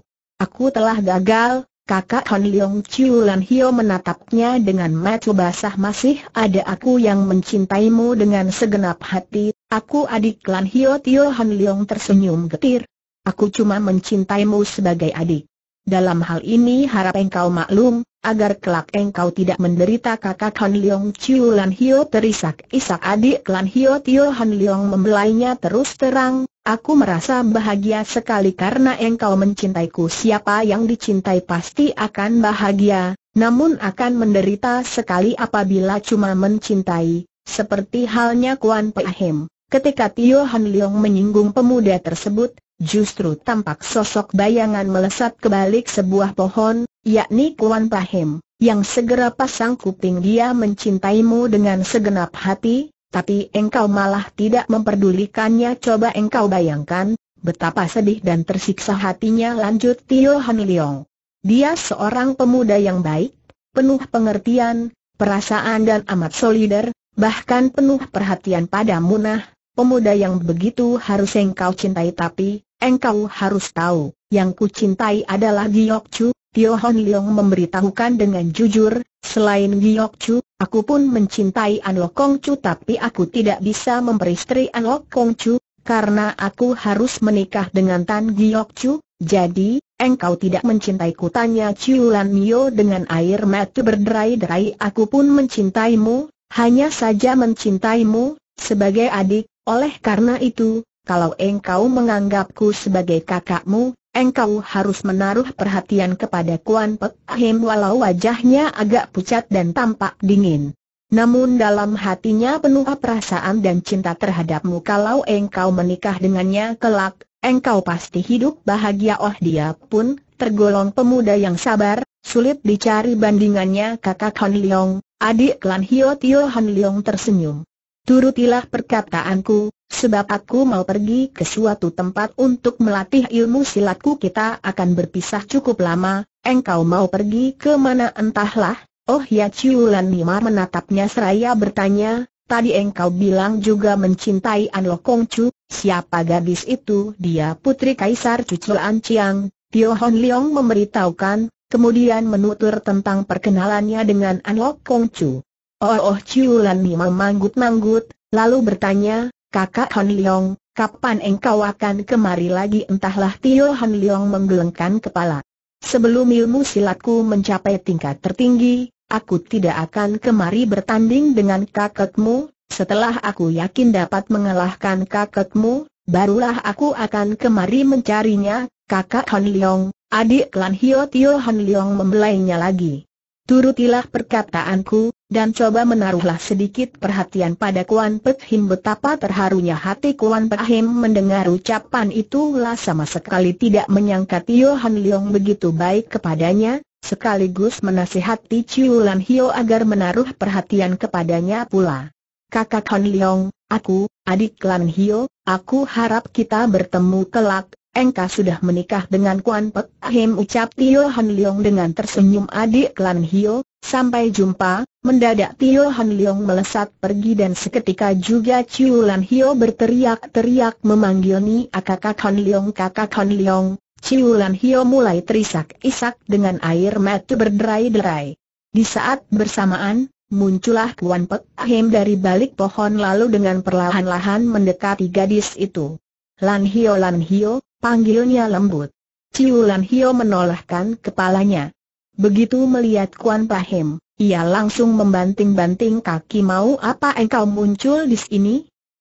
Aku telah gagal, kakak Hon Leong Chiu Lan Hio menatapnya dengan mata basah masih ada aku yang mencintaimu dengan segenap hati, aku adik Lan Hio Tio Han Leong tersenyum getir. Aku cuma mencintaimu sebagai adik. Dalam hal ini harap engkau maklum, agar kelak engkau tidak menderita kakak Han Leong Chiu Lan Hio terisak-isak adik Lan Hio Tio Han Leong membelainya terus terang, Aku merasa bahagia sekali karena engkau mencintaiku Siapa yang dicintai pasti akan bahagia, namun akan menderita sekali apabila cuma mencintai Seperti halnya Kuan Pahim Ketika Tio Han Leong menyinggung pemuda tersebut, justru tampak sosok bayangan melesat ke balik sebuah pohon, yakni Kuan Pahim, yang segera pasang kuping dia mencintaimu dengan segenap hati, tapi engkau malah tidak memperdulikannya coba engkau bayangkan, betapa sedih dan tersiksa hatinya lanjut Tio Haniliong. Dia seorang pemuda yang baik, penuh pengertian, perasaan dan amat solider, bahkan penuh perhatian pada Munah, pemuda yang begitu harus engkau cintai tapi, engkau harus tahu, yang ku cintai adalah Giyok Chu, Tio Hon Leong memberitahukan dengan jujur, Selain Giok Chu, aku pun mencintai An Kong Chu tapi aku tidak bisa memperistri An Lok Kong Chu, karena aku harus menikah dengan Tan Giok Chu, jadi, engkau tidak mencintaiku tanya Chiu Lan Mio dengan air mata berderai-derai aku pun mencintaimu, hanya saja mencintaimu, sebagai adik, oleh karena itu, kalau engkau menganggapku sebagai kakakmu, engkau harus menaruh perhatian kepada Kuan Pek Him walau wajahnya agak pucat dan tampak dingin. Namun dalam hatinya penuh perasaan dan cinta terhadapmu kalau engkau menikah dengannya kelak, engkau pasti hidup bahagia oh dia pun, tergolong pemuda yang sabar, sulit dicari bandingannya kakak Han Leong, adik klan Hio Tio Han Leong tersenyum. Turutilah perkataanku, sebab aku mau pergi ke suatu tempat untuk melatih ilmu silatku kita akan berpisah cukup lama, engkau mau pergi ke mana entahlah, oh ya Ciulan Nima menatapnya seraya bertanya, tadi engkau bilang juga mencintai An Lokong Chu, siapa gadis itu dia putri Kaisar Cucu An Chiang, Tio Hon Leong memberitahukan, kemudian menutur tentang perkenalannya dengan An Lokong Chu. Oh Oh Chiu Lan Mi memanggut manggut lalu bertanya, kakak Han Leong, kapan engkau akan kemari lagi entahlah Tio Han Leong menggelengkan kepala. Sebelum ilmu silatku mencapai tingkat tertinggi, aku tidak akan kemari bertanding dengan kakakmu. setelah aku yakin dapat mengalahkan kakakmu, barulah aku akan kemari mencarinya, kakak Han Leong, adik Lan Hio Tio Han Leong membelainya lagi. Turutilah perkataanku, dan coba menaruhlah sedikit perhatian pada Kuan Pek Him betapa terharunya hati Kuan Pek Him mendengar ucapan itu lah sama sekali tidak menyangka Tio Han Leong begitu baik kepadanya, sekaligus menasihati Chiu Lan Hio agar menaruh perhatian kepadanya pula. Kakak Han Leong, aku, adik Lan Hio, aku harap kita bertemu kelak, engkau sudah menikah dengan Kuan Pek Ahim ucap Tio Han Leong dengan tersenyum adik Klan Hio, sampai jumpa, mendadak Tio Han Leong melesat pergi dan seketika juga Ciu Lan Hio berteriak-teriak memanggil Ni akakak Han Leong kakak Han Leong, Ciu Lan Hio mulai terisak-isak dengan air mata berderai-derai. Di saat bersamaan, muncullah Kuan Pek Ahim dari balik pohon lalu dengan perlahan-lahan mendekati gadis itu. Lan Hio Lan Hio, Panggilnya lembut. Ciulan Hio menolakkan kepalanya. Begitu melihat Kuan Pahim, ia langsung membanting-banting kaki mau apa engkau muncul di sini?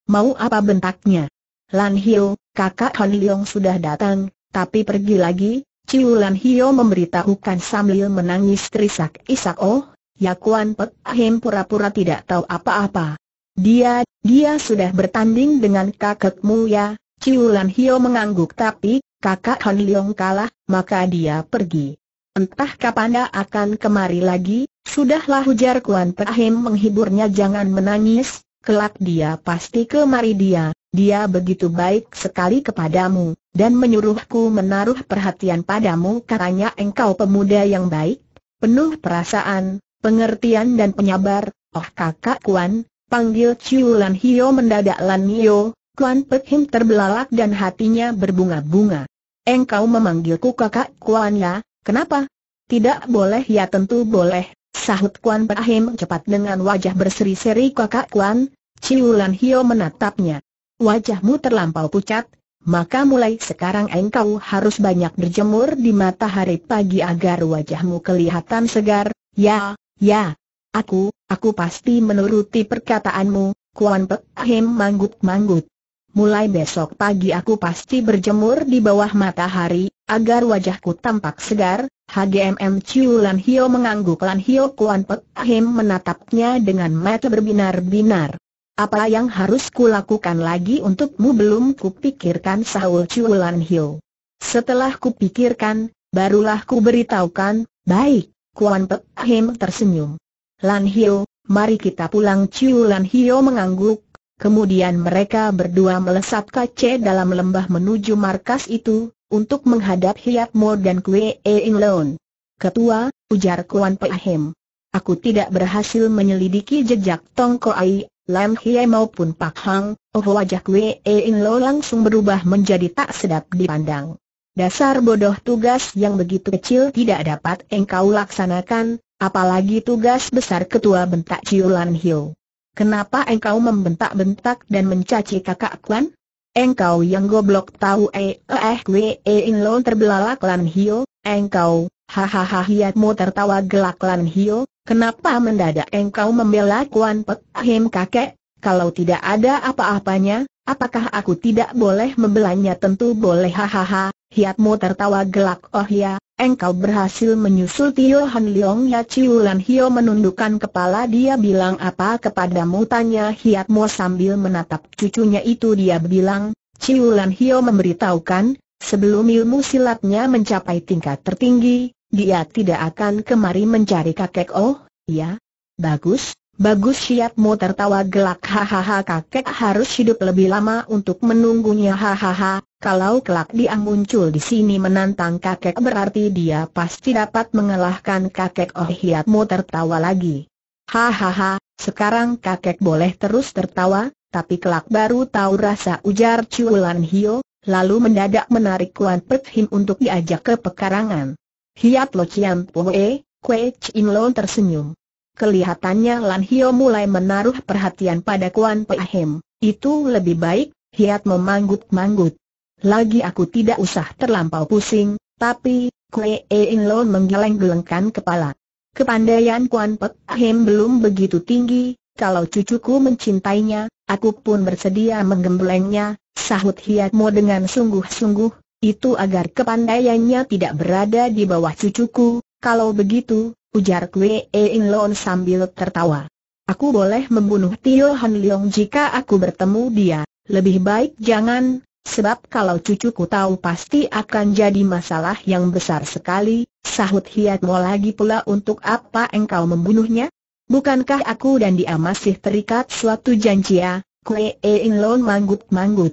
Mau apa bentaknya? Lan Hio, kakak Han Leong sudah datang, tapi pergi lagi, Ciulan Hio memberitahukan sambil menangis terisak-isak oh, ya Kuan Pahim pura-pura tidak tahu apa-apa. Dia, dia sudah bertanding dengan kakakmu ya, Ciu Lan Hio mengangguk tapi, kakak Han Leong kalah, maka dia pergi. Entah kapan dia akan kemari lagi, sudahlah ujar Kuan Tahim menghiburnya jangan menangis, kelak dia pasti kemari dia, dia begitu baik sekali kepadamu, dan menyuruhku menaruh perhatian padamu katanya engkau pemuda yang baik, penuh perasaan, pengertian dan penyabar, oh kakak Kuan, panggil Ciu Lan Hio mendadak Lan Hio, Kuan Pek Him terbelalak dan hatinya berbunga-bunga. Engkau memanggilku kakak Kuan ya, kenapa? Tidak boleh ya tentu boleh, sahut Kuan Pek Him cepat dengan wajah berseri-seri kakak Kuan, Ciulan Hio menatapnya. Wajahmu terlampau pucat, maka mulai sekarang engkau harus banyak berjemur di matahari pagi agar wajahmu kelihatan segar, ya, ya. Aku, aku pasti menuruti perkataanmu, Kuan Pek Him manggut-manggut. Mulai besok pagi aku pasti berjemur di bawah matahari, agar wajahku tampak segar, HGMM Chiu Lan Hio mengangguk Lan Hio Kuan Pek Ahim menatapnya dengan mata berbinar-binar. Apa yang harus kulakukan lagi untukmu belum kupikirkan sahul Chiu Lan Hio. Setelah kupikirkan, barulah ku beritahukan, baik, Kuan Pek Ahim tersenyum. Lan Hio, mari kita pulang Chiu Lan Hio mengangguk, Kemudian mereka berdua melesat kace dalam lembah menuju markas itu, untuk menghadap Hiap Mo dan E In Leon. Ketua, ujar Kuan Ahem. Aku tidak berhasil menyelidiki jejak Tong Ko Ai, Lam Hie maupun Pak Hang, oh wajah E In Lo langsung berubah menjadi tak sedap dipandang. Dasar bodoh tugas yang begitu kecil tidak dapat engkau laksanakan, apalagi tugas besar ketua bentak Ciu Lan Hiu. Kenapa engkau membentak-bentak dan mencaci kakak Kwan? Engkau yang goblok tahu eh eh gue eh, eh, eh in lo terbelalak Lan Hio, engkau, hahaha hiatmu tertawa gelak Lan Hio, kenapa mendadak engkau membela Kuan Pek Him kakek? Kalau tidak ada apa-apanya, apakah aku tidak boleh membelanya tentu boleh hahaha, Hiatmu tertawa gelak oh ya, engkau berhasil menyusul Tio Han Leong ya Ciulan Hio menundukkan kepala dia bilang apa kepadamu tanya Hiatmu sambil menatap cucunya itu dia bilang, Ciulan Hio memberitahukan, sebelum ilmu silatnya mencapai tingkat tertinggi, dia tidak akan kemari mencari kakek oh, ya, bagus, Bagus siapmu tertawa gelak hahaha kakek harus hidup lebih lama untuk menunggunya hahaha Kalau kelak dia muncul di sini menantang kakek berarti dia pasti dapat mengalahkan kakek oh hiatmu tertawa lagi Hahaha, sekarang kakek boleh terus tertawa, tapi kelak baru tahu rasa ujar Chulan Hio Lalu mendadak menarik Kuan Pek Him untuk diajak ke pekarangan hiat lo cian poe, kue cin lo tersenyum Kelihatannya Lan Hio mulai menaruh perhatian pada Kuan Hem. Itu lebih baik, Hiat memanggut-manggut. Lagi aku tidak usah terlampau pusing, tapi, Kue In Lo menggeleng-gelengkan kepala. Kepandaian Kuan Hem belum begitu tinggi, kalau cucuku mencintainya, aku pun bersedia menggemblengnya, sahut Hiat Mo dengan sungguh-sungguh, itu agar kepandaiannya tidak berada di bawah cucuku, kalau begitu, ujar Kwe In Loon sambil tertawa. Aku boleh membunuh Tio Han Leong jika aku bertemu dia, lebih baik jangan, sebab kalau cucuku tahu pasti akan jadi masalah yang besar sekali, sahut Hiat mau lagi pula untuk apa engkau membunuhnya? Bukankah aku dan dia masih terikat suatu janji ya? Kue e In Loon manggut-manggut.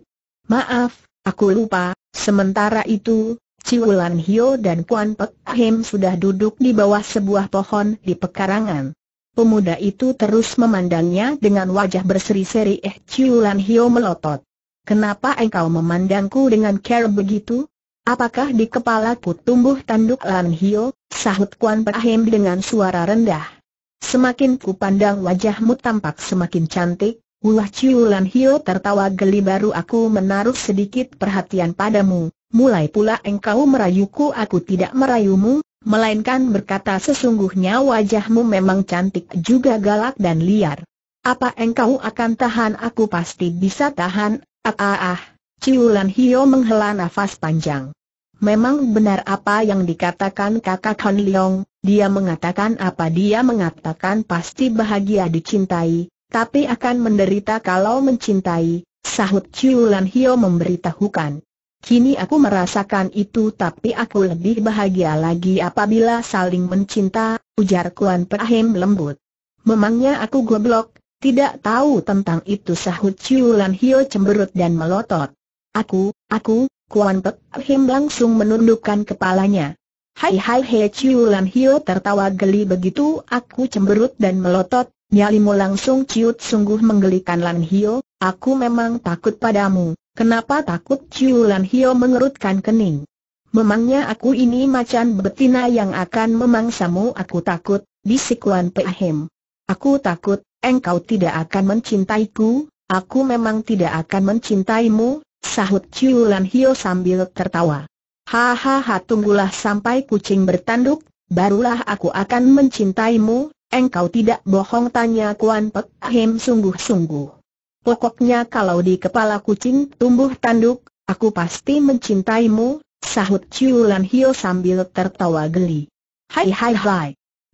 Maaf, aku lupa, sementara itu, Ciulan Hio dan Kuan Pek Him sudah duduk di bawah sebuah pohon di pekarangan. Pemuda itu terus memandangnya dengan wajah berseri-seri eh Ciulan Hio melotot. Kenapa engkau memandangku dengan care begitu? Apakah di kepalaku tumbuh tanduk Lan Hio? Sahut Kuan Pek Him dengan suara rendah. Semakin ku pandang wajahmu tampak semakin cantik, Ulah Ciulan Hio tertawa geli baru aku menaruh sedikit perhatian padamu, mulai pula engkau merayuku aku tidak merayumu, melainkan berkata sesungguhnya wajahmu memang cantik juga galak dan liar. Apa engkau akan tahan aku pasti bisa tahan, ah ah ah, Ciulan Hio menghela nafas panjang. Memang benar apa yang dikatakan kakak Han Leong, dia mengatakan apa dia mengatakan pasti bahagia dicintai, tapi akan menderita kalau mencintai, sahut Ciulan Hio memberitahukan. Kini aku merasakan itu tapi aku lebih bahagia lagi apabila saling mencinta, ujar Kuan Perahim lembut. Memangnya aku goblok, tidak tahu tentang itu sahut Ciulan Hio cemberut dan melotot. Aku, aku, Kuan Perahim langsung menundukkan kepalanya. Hai hai hai Ciulan Hio tertawa geli begitu aku cemberut dan melotot, Nyalimu langsung ciut sungguh menggelikan Lan Hio, aku memang takut padamu, kenapa takut Ciu Lan Hio mengerutkan kening. Memangnya aku ini macan betina yang akan memangsamu aku takut, disikuan Peahim. Aku takut, engkau tidak akan mencintaiku, aku memang tidak akan mencintaimu, sahut Ciu Lan Hio sambil tertawa. Hahaha tunggulah sampai kucing bertanduk, barulah aku akan mencintaimu, Engkau tidak bohong tanya Kuan Pek Ahim sungguh-sungguh. Pokoknya kalau di kepala kucing tumbuh tanduk, aku pasti mencintaimu, sahut Lan Hio sambil tertawa geli. Hai hai hai.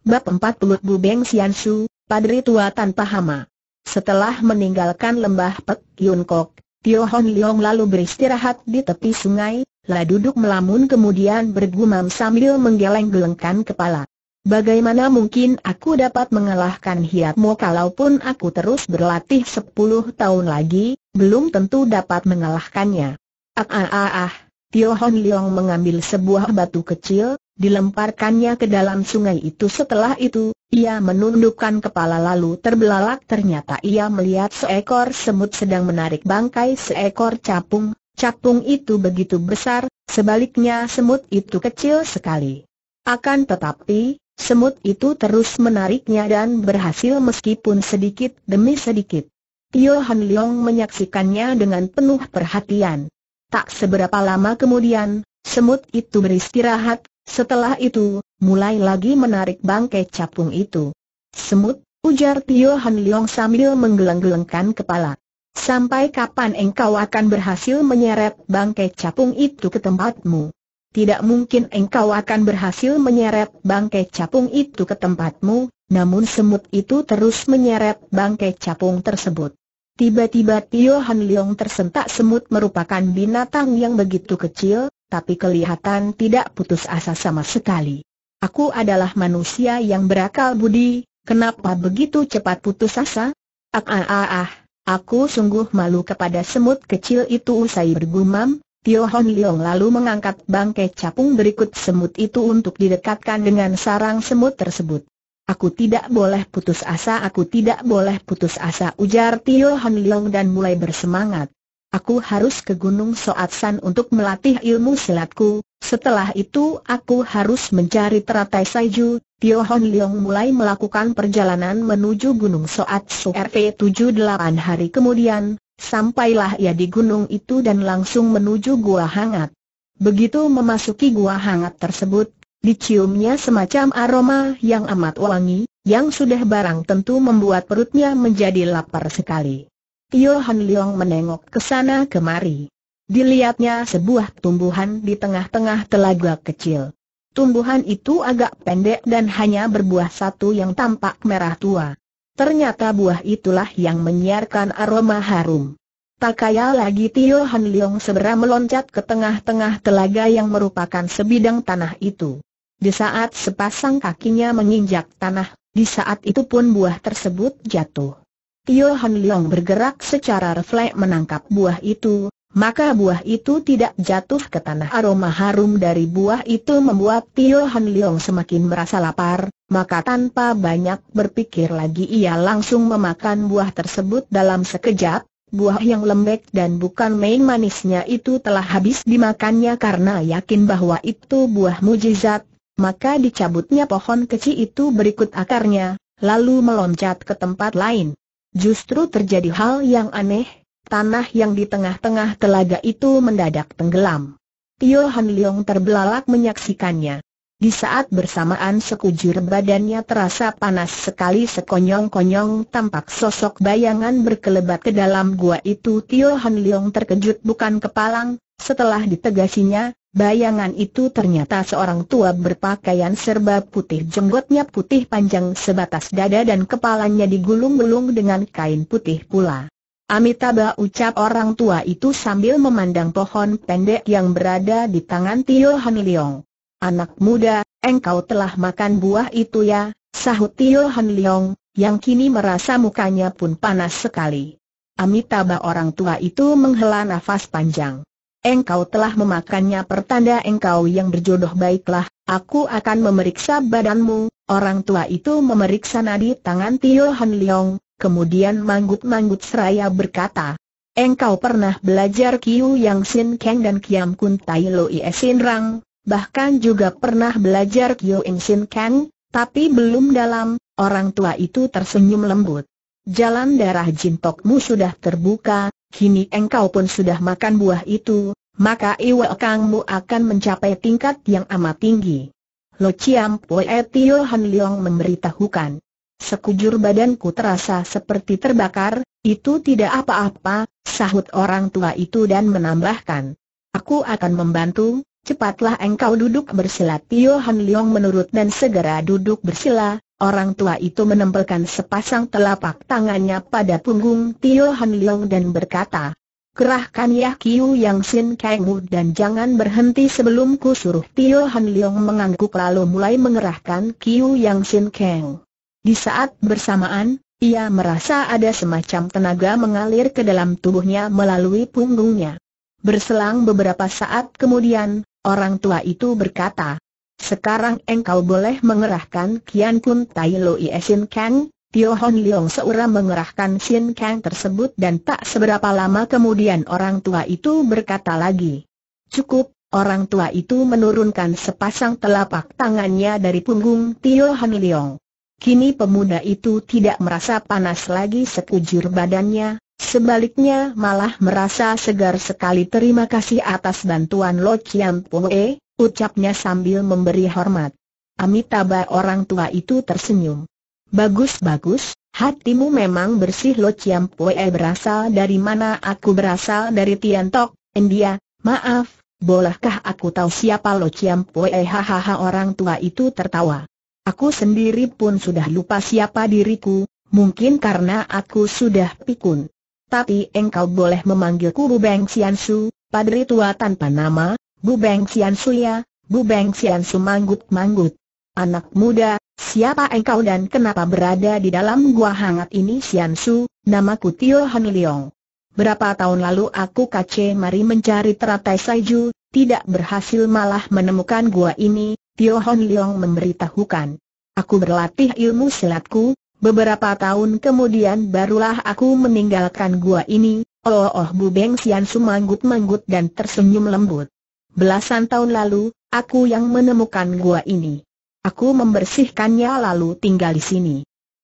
Bab 40 Bu Beng Sian Su, Padri Tua Tanpa Hama. Setelah meninggalkan lembah Pek Yun Kok, Tio Hon Leong lalu beristirahat di tepi sungai, lah duduk melamun kemudian bergumam sambil menggeleng-gelengkan kepala. Bagaimana mungkin aku dapat mengalahkan hiatmu kalaupun aku terus berlatih sepuluh tahun lagi, belum tentu dapat mengalahkannya. Ah ah ah ah, Tio Hon Leong mengambil sebuah batu kecil, dilemparkannya ke dalam sungai itu setelah itu, ia menundukkan kepala lalu terbelalak ternyata ia melihat seekor semut sedang menarik bangkai seekor capung, capung itu begitu besar, sebaliknya semut itu kecil sekali. Akan tetapi, Semut itu terus menariknya dan berhasil meskipun sedikit demi sedikit. Tio Han Leong menyaksikannya dengan penuh perhatian. Tak seberapa lama kemudian, semut itu beristirahat, setelah itu, mulai lagi menarik bangkai capung itu. Semut, ujar Tio Han Leong sambil menggeleng-gelengkan kepala. Sampai kapan engkau akan berhasil menyeret bangkai capung itu ke tempatmu? tidak mungkin engkau akan berhasil menyeret bangkai capung itu ke tempatmu, namun semut itu terus menyeret bangkai capung tersebut. Tiba-tiba Tio Han Leong tersentak semut merupakan binatang yang begitu kecil, tapi kelihatan tidak putus asa sama sekali. Aku adalah manusia yang berakal budi, kenapa begitu cepat putus asa? Ah ah ah, ah. aku sungguh malu kepada semut kecil itu usai bergumam, Tio Hon Leong lalu mengangkat bangkai capung berikut semut itu untuk didekatkan dengan sarang semut tersebut. Aku tidak boleh putus asa, aku tidak boleh putus asa ujar Tio Hon Leong dan mulai bersemangat. Aku harus ke Gunung Soat San untuk melatih ilmu silatku, setelah itu aku harus mencari teratai saiju. Tio Hon Leong mulai melakukan perjalanan menuju Gunung Soat Su RP 78 hari kemudian, Sampailah ia di gunung itu dan langsung menuju gua hangat. Begitu memasuki gua hangat tersebut, diciumnya semacam aroma yang amat wangi, yang sudah barang tentu membuat perutnya menjadi lapar sekali. Yohan Leong menengok ke sana kemari. Dilihatnya sebuah tumbuhan di tengah-tengah telaga kecil. Tumbuhan itu agak pendek dan hanya berbuah satu yang tampak merah tua. Ternyata buah itulah yang menyiarkan aroma harum. Tak kaya lagi Tio Han Leong segera meloncat ke tengah-tengah telaga yang merupakan sebidang tanah itu. Di saat sepasang kakinya menginjak tanah, di saat itu pun buah tersebut jatuh. Tio Han Leong bergerak secara refleks menangkap buah itu, maka buah itu tidak jatuh ke tanah aroma harum dari buah itu membuat Tio Han Leong semakin merasa lapar, maka tanpa banyak berpikir lagi ia langsung memakan buah tersebut dalam sekejap, buah yang lembek dan bukan main manisnya itu telah habis dimakannya karena yakin bahwa itu buah mujizat, maka dicabutnya pohon kecil itu berikut akarnya, lalu meloncat ke tempat lain. Justru terjadi hal yang aneh, tanah yang di tengah-tengah telaga itu mendadak tenggelam. Tio Han Leong terbelalak menyaksikannya. Di saat bersamaan sekujur badannya terasa panas sekali sekonyong-konyong tampak sosok bayangan berkelebat ke dalam gua itu Tio Han Leong terkejut bukan kepalang, setelah ditegasinya, bayangan itu ternyata seorang tua berpakaian serba putih jenggotnya putih panjang sebatas dada dan kepalanya digulung-gulung dengan kain putih pula. Amitabha ucap orang tua itu sambil memandang pohon pendek yang berada di tangan Tio Han Leong. Anak muda, engkau telah makan buah itu ya, sahut Tio Han Leong, yang kini merasa mukanya pun panas sekali. Amitabha orang tua itu menghela nafas panjang. Engkau telah memakannya pertanda engkau yang berjodoh baiklah, aku akan memeriksa badanmu. Orang tua itu memeriksa nadi tangan Tio Han Leong, kemudian manggut-manggut seraya berkata, Engkau pernah belajar Kiu Yang Sin Kang dan Kiam Kun Tai Lo Ie Sin Rang, bahkan juga pernah belajar Kiu Ing Sin Kang, tapi belum dalam, orang tua itu tersenyum lembut. Jalan darah jintokmu sudah terbuka, kini engkau pun sudah makan buah itu, maka iwa kangmu akan mencapai tingkat yang amat tinggi. Lo Chiam Poe Tio Han Leong memberitahukan sekujur badanku terasa seperti terbakar, itu tidak apa-apa, sahut orang tua itu dan menambahkan. Aku akan membantu, cepatlah engkau duduk bersila. Tio Han Leong menurut dan segera duduk bersila, orang tua itu menempelkan sepasang telapak tangannya pada punggung Tio Han Leong dan berkata, Kerahkan Yah Kiu Yang Sin Kengmu dan jangan berhenti sebelum ku suruh Tio Han Leong mengangguk lalu mulai mengerahkan Kiu Yang Sin Keng. Di saat bersamaan, ia merasa ada semacam tenaga mengalir ke dalam tubuhnya melalui punggungnya. Berselang beberapa saat kemudian, orang tua itu berkata, Sekarang engkau boleh mengerahkan Kian Kun Tai Lo Sin Kang, Tio Hon Leong seura mengerahkan Sin Kang tersebut dan tak seberapa lama kemudian orang tua itu berkata lagi. Cukup, orang tua itu menurunkan sepasang telapak tangannya dari punggung Tio Hon Leong. Kini pemuda itu tidak merasa panas lagi sekujur badannya, sebaliknya malah merasa segar sekali terima kasih atas bantuan Lo Chiam Pue, ucapnya sambil memberi hormat. Amitabha orang tua itu tersenyum. Bagus-bagus, hatimu memang bersih Lo Chiam Pue berasal dari mana aku berasal dari Tiantok, India, maaf, bolehkah aku tahu siapa Lo Chiam Pue? hahaha orang tua itu tertawa. Aku sendiri pun sudah lupa siapa diriku, mungkin karena aku sudah pikun. Tapi engkau boleh memanggilku Bu Beng Sian padri tua tanpa nama, Bu Beng Sian ya, Bu Beng Sian manggut-manggut. Anak muda, siapa engkau dan kenapa berada di dalam gua hangat ini Sian namaku Tio Han Leong. Berapa tahun lalu aku kace mari mencari teratai saiju, tidak berhasil malah menemukan gua ini, Tio Hon Leong memberitahukan. Aku berlatih ilmu silatku, beberapa tahun kemudian barulah aku meninggalkan gua ini, oh oh Bu Beng Sian sumanggut-manggut dan tersenyum lembut. Belasan tahun lalu, aku yang menemukan gua ini. Aku membersihkannya lalu tinggal di sini.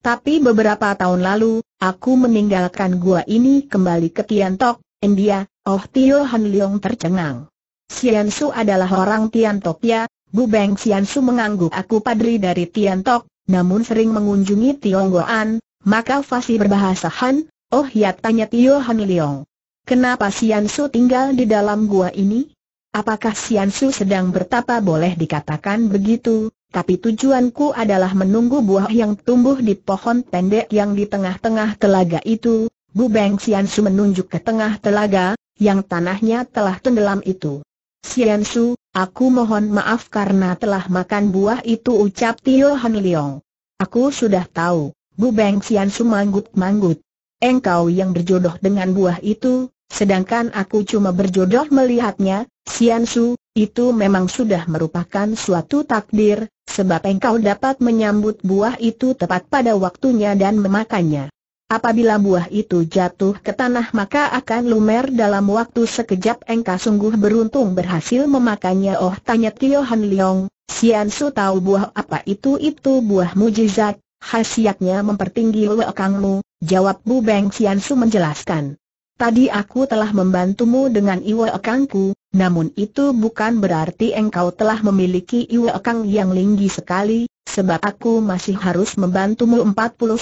Tapi beberapa tahun lalu, aku meninggalkan gua ini kembali ke Tiantok, India, oh Tio Han Leong tercengang. Sian Su adalah orang Tiantok ya, Bu Beng Xiansu mengangguk aku padri dari Tiantok, namun sering mengunjungi Tionggoan, maka fasih berbahasa Han, oh ya tanya Tio Han Leong. Kenapa Xiansu tinggal di dalam gua ini? Apakah Xiansu sedang bertapa boleh dikatakan begitu, tapi tujuanku adalah menunggu buah yang tumbuh di pohon pendek yang di tengah-tengah telaga itu, Bu Beng Xiansu menunjuk ke tengah telaga, yang tanahnya telah tenggelam itu. Sian Su, aku mohon maaf karena telah makan buah itu ucap Tio Han Leong. Aku sudah tahu, Bu Beng Sian Su manggut-manggut. Engkau yang berjodoh dengan buah itu, sedangkan aku cuma berjodoh melihatnya, Sian Su, itu memang sudah merupakan suatu takdir, sebab engkau dapat menyambut buah itu tepat pada waktunya dan memakannya. Apabila buah itu jatuh ke tanah maka akan lumer dalam waktu sekejap engkau sungguh beruntung berhasil memakannya oh tanya Tio Han Leong, Sian Su tahu buah apa itu itu buah mujizat, khasiatnya mempertinggi lekangmu, jawab Bu Beng Sian Su menjelaskan. Tadi aku telah membantumu dengan iwa ekangku, namun itu bukan berarti engkau telah memiliki iwa ekang yang linggi sekali, sebab aku masih harus membantumu 49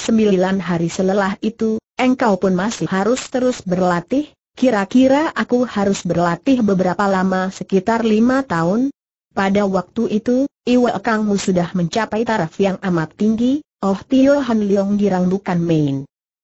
hari selelah itu, engkau pun masih harus terus berlatih, kira-kira aku harus berlatih beberapa lama sekitar lima tahun. Pada waktu itu, Iwa Kangmu sudah mencapai taraf yang amat tinggi, Oh Tio Han Leong girang bukan main.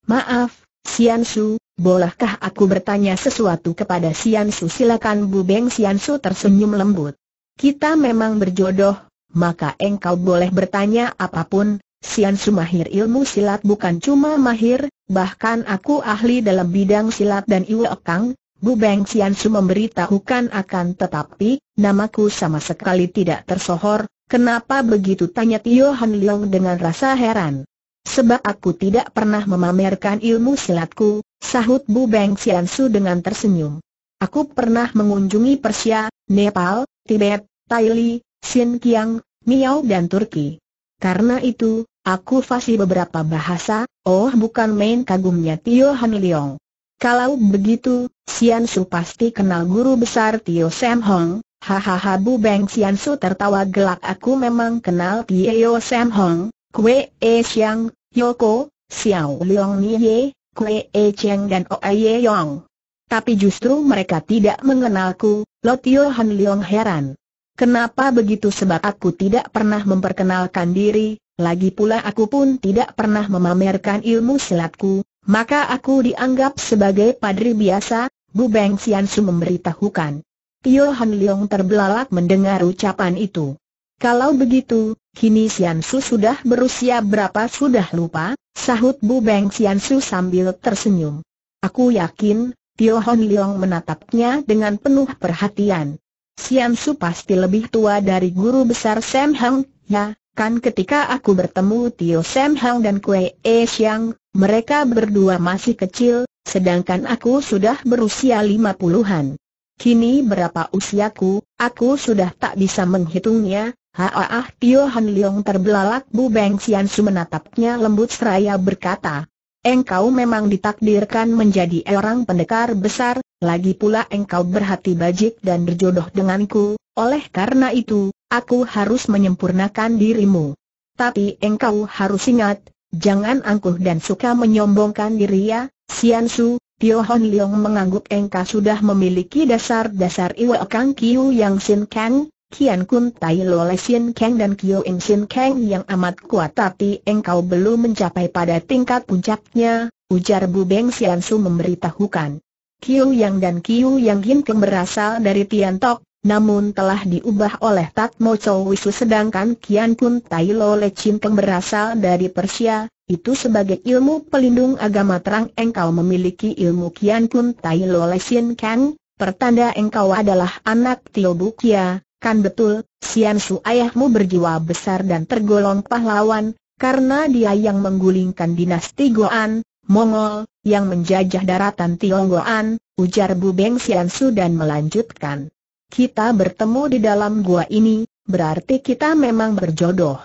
Maaf, Sian Su, bolehkah aku bertanya sesuatu kepada Sian Su silakan Bu Beng Sian Su tersenyum lembut. Kita memang berjodoh, maka engkau boleh bertanya apapun, Sian su mahir ilmu silat bukan cuma mahir, bahkan aku ahli dalam bidang silat dan iwekang, Bu Beng Sian Su memberitahukan akan tetapi, namaku sama sekali tidak tersohor, kenapa begitu tanya Tio Han Leong dengan rasa heran. Sebab aku tidak pernah memamerkan ilmu silatku, sahut Bu Beng Sian Su dengan tersenyum. Aku pernah mengunjungi Persia, Nepal, Tibet, Thailand, Kiang, Miao dan Turki. Karena itu, aku fasih beberapa bahasa, oh bukan main kagumnya Tio Han Leong. Kalau begitu, Sian Su pasti kenal guru besar Tio Sam Hong, hahaha Bu Beng Sian Su tertawa gelak aku memang kenal Tio Sam Hong, Kue E Siang, Yoko, Xiao Leong Niye, Kue E Cheng dan Oe Yong. Tapi justru mereka tidak mengenalku, Lo Tio Han Leong heran. Kenapa begitu sebab aku tidak pernah memperkenalkan diri, lagi pula aku pun tidak pernah memamerkan ilmu silatku, maka aku dianggap sebagai padri biasa, Bu Beng Xiansu memberitahukan. Tio Han Leong terbelalak mendengar ucapan itu. Kalau begitu, kini Xiansu sudah berusia berapa sudah lupa, sahut Bu Beng Xiansu sambil tersenyum. Aku yakin, Tio Han Leong menatapnya dengan penuh perhatian. Sian Su pasti lebih tua dari guru besar Sam Hang, ya, kan ketika aku bertemu Tio Sam Hang dan Kue E Siang, mereka berdua masih kecil, sedangkan aku sudah berusia lima puluhan. Kini berapa usiaku, aku sudah tak bisa menghitungnya, Haah Tio Han Leong terbelalak Bu Beng Sian Su menatapnya lembut seraya berkata, Engkau memang ditakdirkan menjadi orang pendekar besar, lagi pula engkau berhati bajik dan berjodoh denganku, oleh karena itu, aku harus menyempurnakan dirimu. Tapi engkau harus ingat, jangan angkuh dan suka menyombongkan diri ya, Sian Su, Tio Hon Leong mengangguk engkau sudah memiliki dasar-dasar Iwa Kang Kiu yang Sin Kang, Kian Kun Tai Lo Le Sin Kang dan Kio Ing Sin Kang yang amat kuat tapi engkau belum mencapai pada tingkat puncaknya, ujar Bu Beng Sian Su memberitahukan. Kiu Yang dan Kiu Yang Keng berasal dari Tian Tok, namun telah diubah oleh Tat Mo Chow Wisu sedangkan Kian Kun Tai Lo Le Cinkeng berasal dari Persia, itu sebagai ilmu pelindung agama terang engkau memiliki ilmu Kian Kun Tai Lo Le Chin Kang, pertanda engkau adalah anak Tio Bukia, kan betul, Sian Su ayahmu berjiwa besar dan tergolong pahlawan, karena dia yang menggulingkan dinasti Goan, Mongol, yang menjajah daratan Tionggoan, ujar Bu Beng Siansu dan melanjutkan. Kita bertemu di dalam gua ini, berarti kita memang berjodoh.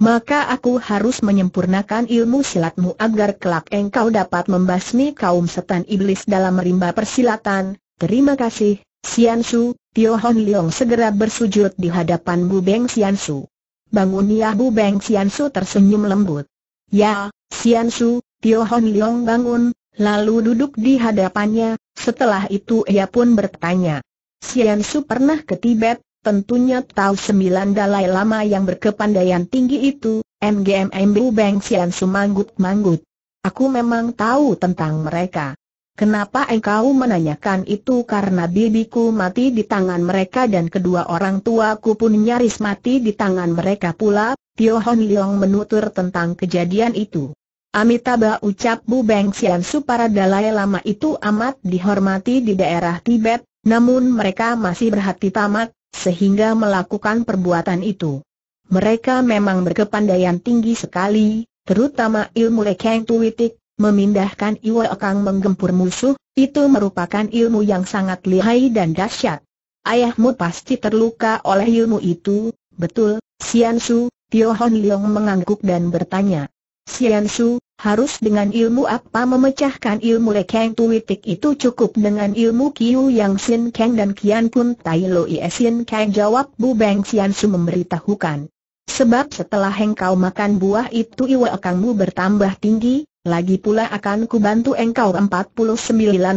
Maka aku harus menyempurnakan ilmu silatmu agar kelak engkau dapat membasmi kaum setan iblis dalam rimba persilatan. Terima kasih, Siansu, Tio Hon Leong segera bersujud di hadapan Bu Beng Siansu. Bangunia ya, Bu Beng Siansu tersenyum lembut. Ya, Siansu, Tio Hon Leong bangun, lalu duduk di hadapannya, setelah itu ia pun bertanya. Sian Su pernah ke Tibet, tentunya tahu sembilan dalai lama yang berkepandaian tinggi itu, MGM Mbu Beng Sian Su manggut-manggut. Aku memang tahu tentang mereka. Kenapa engkau menanyakan itu karena bibiku mati di tangan mereka dan kedua orang tuaku pun nyaris mati di tangan mereka pula, Tio Hon Leong menutur tentang kejadian itu. Amitabha ucap Bu Beng Siansu para Dalai Lama itu amat dihormati di daerah Tibet, namun mereka masih berhati tamak, sehingga melakukan perbuatan itu. Mereka memang berkepandaian tinggi sekali, terutama ilmu Lekeng Tuwitik, memindahkan Iwa Kang menggempur musuh, itu merupakan ilmu yang sangat lihai dan dahsyat. Ayahmu pasti terluka oleh ilmu itu, betul, Siansu, Tio Hon Leong mengangguk dan bertanya. Siansu, harus dengan ilmu apa memecahkan ilmu Lekeng Tuitik itu cukup dengan ilmu Kiu Yang Sin Kang dan Kian pun Tai Lo Sin Kang jawab Bu Beng Sian Su memberitahukan. Sebab setelah engkau makan buah itu iwa akangmu bertambah tinggi, lagi pula akan ku bantu engkau 49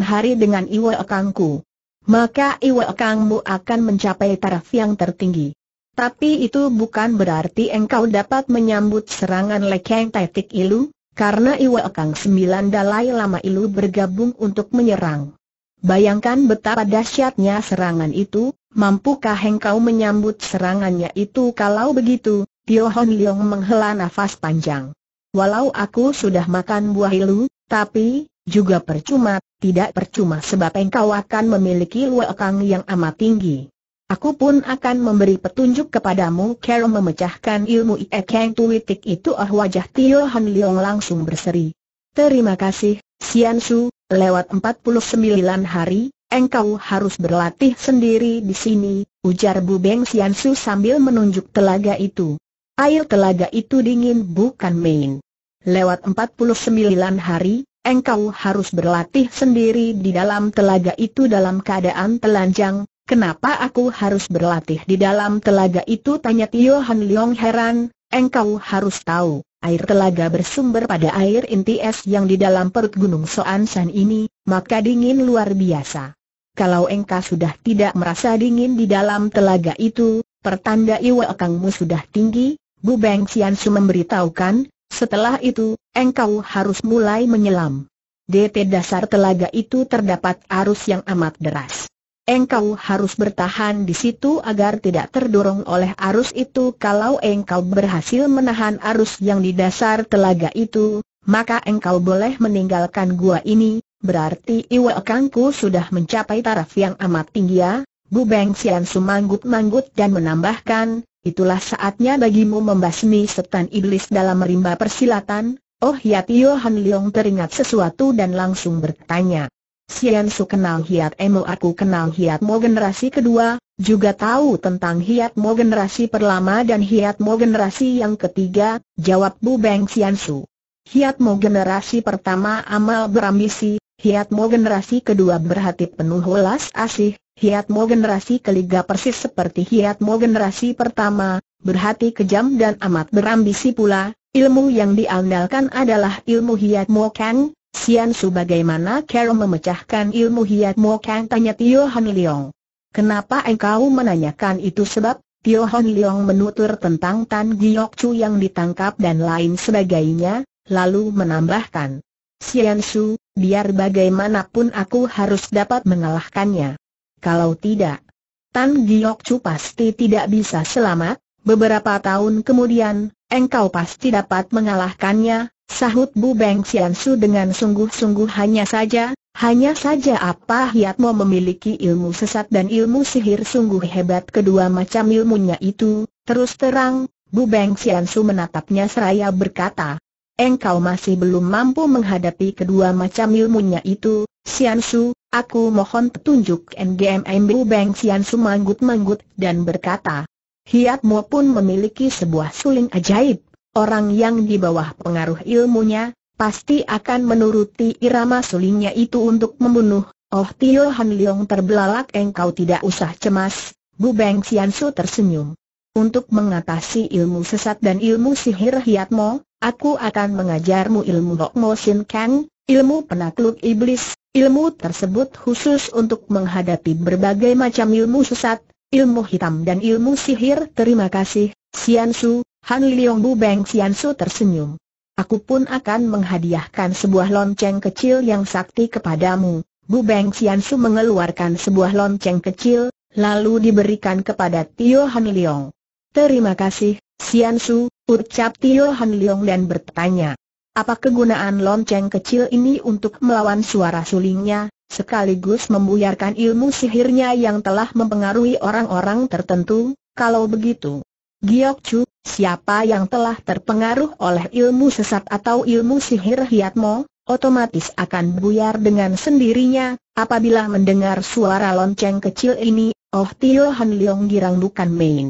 hari dengan iwa akangku. Maka iwa akangmu akan mencapai taraf yang tertinggi. Tapi itu bukan berarti engkau dapat menyambut serangan Lekeng Tetik Ilu, karena Iwa Kang Sembilan Dalai Lama Ilu bergabung untuk menyerang. Bayangkan betapa dahsyatnya serangan itu, mampukah engkau menyambut serangannya itu kalau begitu, Tio Hon Leong menghela nafas panjang. Walau aku sudah makan buah ilu, tapi, juga percuma, tidak percuma sebab engkau akan memiliki luakang yang amat tinggi. Aku pun akan memberi petunjuk kepadamu Carol memecahkan ilmu Ie Kang Tuitik itu ah wajah Tio Han Leong langsung berseri. Terima kasih, Sian Su, lewat 49 hari, engkau harus berlatih sendiri di sini, ujar Bu Beng Sian Su sambil menunjuk telaga itu. Air telaga itu dingin bukan main. Lewat 49 hari, engkau harus berlatih sendiri di dalam telaga itu dalam keadaan telanjang, Kenapa aku harus berlatih di dalam telaga itu? Tanya Tio Han Leong heran, engkau harus tahu, air telaga bersumber pada air inti es yang di dalam perut gunung Soan San ini, maka dingin luar biasa. Kalau engkau sudah tidak merasa dingin di dalam telaga itu, pertanda iwa akangmu sudah tinggi, Bu Beng Xian memberitahukan, setelah itu, engkau harus mulai menyelam. DT dasar telaga itu terdapat arus yang amat deras. Engkau harus bertahan di situ agar tidak terdorong oleh arus itu kalau engkau berhasil menahan arus yang di dasar telaga itu, maka engkau boleh meninggalkan gua ini, berarti Iwa Kangku sudah mencapai taraf yang amat tinggi ya, Bu Beng Sian sumanggut-manggut dan menambahkan, itulah saatnya bagimu membasmi setan iblis dalam rimba persilatan, oh ya Tio Han Leong teringat sesuatu dan langsung bertanya. Sian Su kenal Hiat Emo aku kenal Hiat Mo generasi kedua, juga tahu tentang Hiat Mo generasi perlama dan Hiat Mo generasi yang ketiga, jawab Bu Beng Sian Su. Hiat Mo generasi pertama amal berambisi, Hiat Mo generasi kedua berhati penuh welas asih, Hiat Mo generasi keliga persis seperti Hiat Mo generasi pertama, berhati kejam dan amat berambisi pula, ilmu yang diandalkan adalah ilmu Hiat Mo Kang, Sian Su bagaimana Carol memecahkan ilmu hiat Mo Kang tanya Tio Han Leong. Kenapa engkau menanyakan itu sebab, Tio Han Leong menutur tentang Tan Giok Chu yang ditangkap dan lain sebagainya, lalu menambahkan. Sian Su, biar bagaimanapun aku harus dapat mengalahkannya. Kalau tidak, Tan Giok Chu pasti tidak bisa selamat, beberapa tahun kemudian, engkau pasti dapat mengalahkannya, Sahut Bu Beng Xiansu dengan sungguh-sungguh hanya saja, hanya saja apa Hiatmo memiliki ilmu sesat dan ilmu sihir sungguh hebat kedua macam ilmunya itu, terus terang, Bu Beng Xiansu menatapnya seraya berkata, Engkau masih belum mampu menghadapi kedua macam ilmunya itu, Xiansu, aku mohon petunjuk NGMM Bu Beng Xiansu manggut-manggut dan berkata, Hiatmo pun memiliki sebuah suling ajaib orang yang di bawah pengaruh ilmunya, pasti akan menuruti irama sulingnya itu untuk membunuh. Oh Tio Han Leong terbelalak engkau tidak usah cemas, Bu Beng Sian Su tersenyum. Untuk mengatasi ilmu sesat dan ilmu sihir hiatmo, aku akan mengajarmu ilmu Lok Mo Sin Kang, ilmu penakluk iblis, ilmu tersebut khusus untuk menghadapi berbagai macam ilmu sesat, ilmu hitam dan ilmu sihir. Terima kasih, Sian Su, Han Liong Bu Beng Sian Su tersenyum. Aku pun akan menghadiahkan sebuah lonceng kecil yang sakti kepadamu. Bu Beng Sian Su mengeluarkan sebuah lonceng kecil, lalu diberikan kepada Tio Han Liong. Terima kasih, Sian Su, ucap Tio Han Liong dan bertanya. Apa kegunaan lonceng kecil ini untuk melawan suara sulingnya, sekaligus membuyarkan ilmu sihirnya yang telah mempengaruhi orang-orang tertentu, kalau begitu? Giok Chu, Siapa yang telah terpengaruh oleh ilmu sesat atau ilmu sihir Hiatmo, otomatis akan buyar dengan sendirinya, apabila mendengar suara lonceng kecil ini, Oh Tio Han Leong girang bukan main.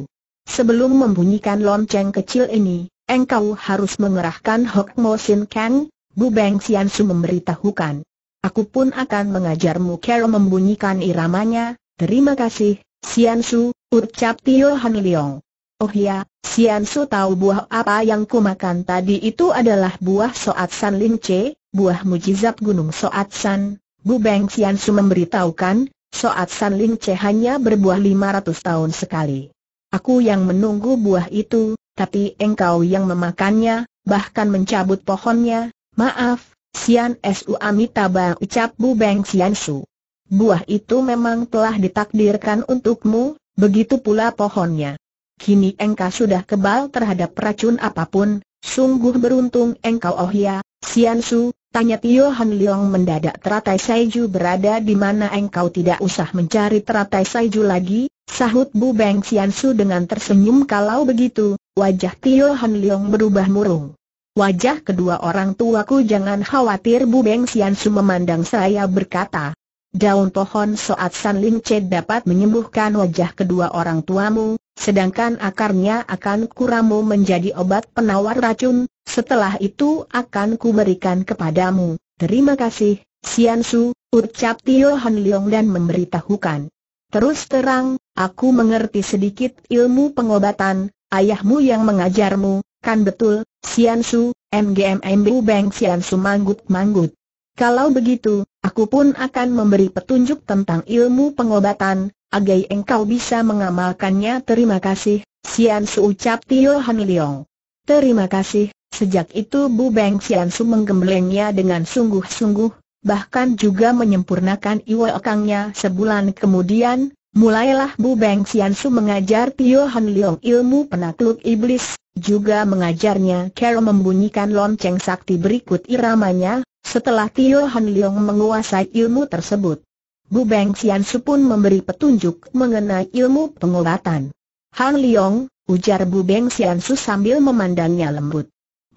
Sebelum membunyikan lonceng kecil ini, engkau harus mengerahkan Hok Mo Sin Kang, Bu Beng Sian Su memberitahukan. Aku pun akan mengajarmu cara membunyikan iramanya, terima kasih, Sian Su, ucap Tio Han Leong. Oh ya, Sian Su tahu buah apa yang ku makan tadi itu adalah buah Soat San Lin Che, buah mujizat Gunung Soat San. Bu Beng Sian Su memberitahukan, Soat San Lin Che hanya berbuah 500 tahun sekali. Aku yang menunggu buah itu, tapi engkau yang memakannya, bahkan mencabut pohonnya. Maaf, Sian Su Amitaba ucap Bu Beng Sian Su. Buah itu memang telah ditakdirkan untukmu, begitu pula pohonnya. Kini engkau sudah kebal terhadap racun apapun, sungguh beruntung engkau oh ya, Sian Su, tanya Tio Han Leong mendadak teratai Saiju berada di mana engkau tidak usah mencari teratai Saiju lagi, sahut Bu Beng Sian Su dengan tersenyum kalau begitu, wajah Tio Han Leong berubah murung. Wajah kedua orang tuaku jangan khawatir Bu Beng Sian Su memandang saya berkata, Daun pohon soat San Ling Che dapat menyembuhkan wajah kedua orang tuamu, sedangkan akarnya akan kuramu menjadi obat penawar racun, setelah itu akan kuberikan kepadamu. Terima kasih, Sian Su, ucap Tio Han Leong dan memberitahukan. Terus terang, aku mengerti sedikit ilmu pengobatan, ayahmu yang mengajarmu, kan betul, Sian Su, MGMMB Beng Sian Su manggut-manggut. Kalau begitu, aku pun akan memberi petunjuk tentang ilmu pengobatan, agar engkau bisa mengamalkannya. Terima kasih, Sian Su ucap Tio Han Leong. Terima kasih, sejak itu Bu Beng Sian Su menggemblengnya dengan sungguh-sungguh, bahkan juga menyempurnakan iwa okangnya sebulan kemudian, mulailah Bu Beng Sian Su mengajar Tio Han Leong ilmu penakluk iblis, juga mengajarnya cara membunyikan lonceng sakti berikut iramanya, setelah Tio Han Leong menguasai ilmu tersebut. Bu Beng Xiansu pun memberi petunjuk mengenai ilmu pengobatan. Han Leong, ujar Bu Beng Xiansu sambil memandangnya lembut.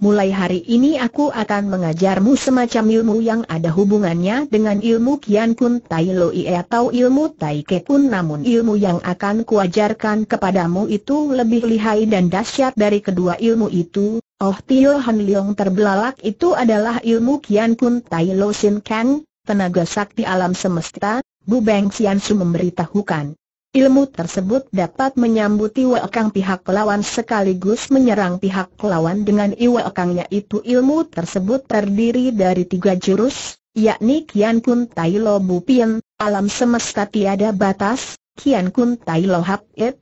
Mulai hari ini aku akan mengajarmu semacam ilmu yang ada hubungannya dengan ilmu Kian Kun Tai Loi atau ilmu Tai Ke Kun namun ilmu yang akan kuajarkan kepadamu itu lebih lihai dan dahsyat dari kedua ilmu itu, Oh Tio Han Leong terbelalak itu adalah ilmu Kian Kun Tai Lo Sin Kang, tenaga sakti alam semesta, Bu Beng Sian Su memberitahukan. Ilmu tersebut dapat menyambuti Kang pihak lawan sekaligus menyerang pihak lawan dengan iwa Kangnya itu ilmu tersebut terdiri dari tiga jurus, yakni Kian Kun Tai Lo Bu Pien, alam semesta tiada batas, Kian Kun Tai Lo Hap It,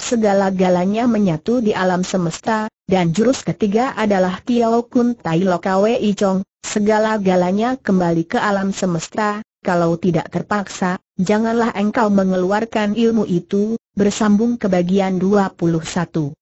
segala-galanya menyatu di alam semesta, dan jurus ketiga adalah Tiao Kun Tai Lo Kwe I Chong, segala-galanya kembali ke alam semesta, kalau tidak terpaksa, janganlah engkau mengeluarkan ilmu itu, bersambung ke bagian 21.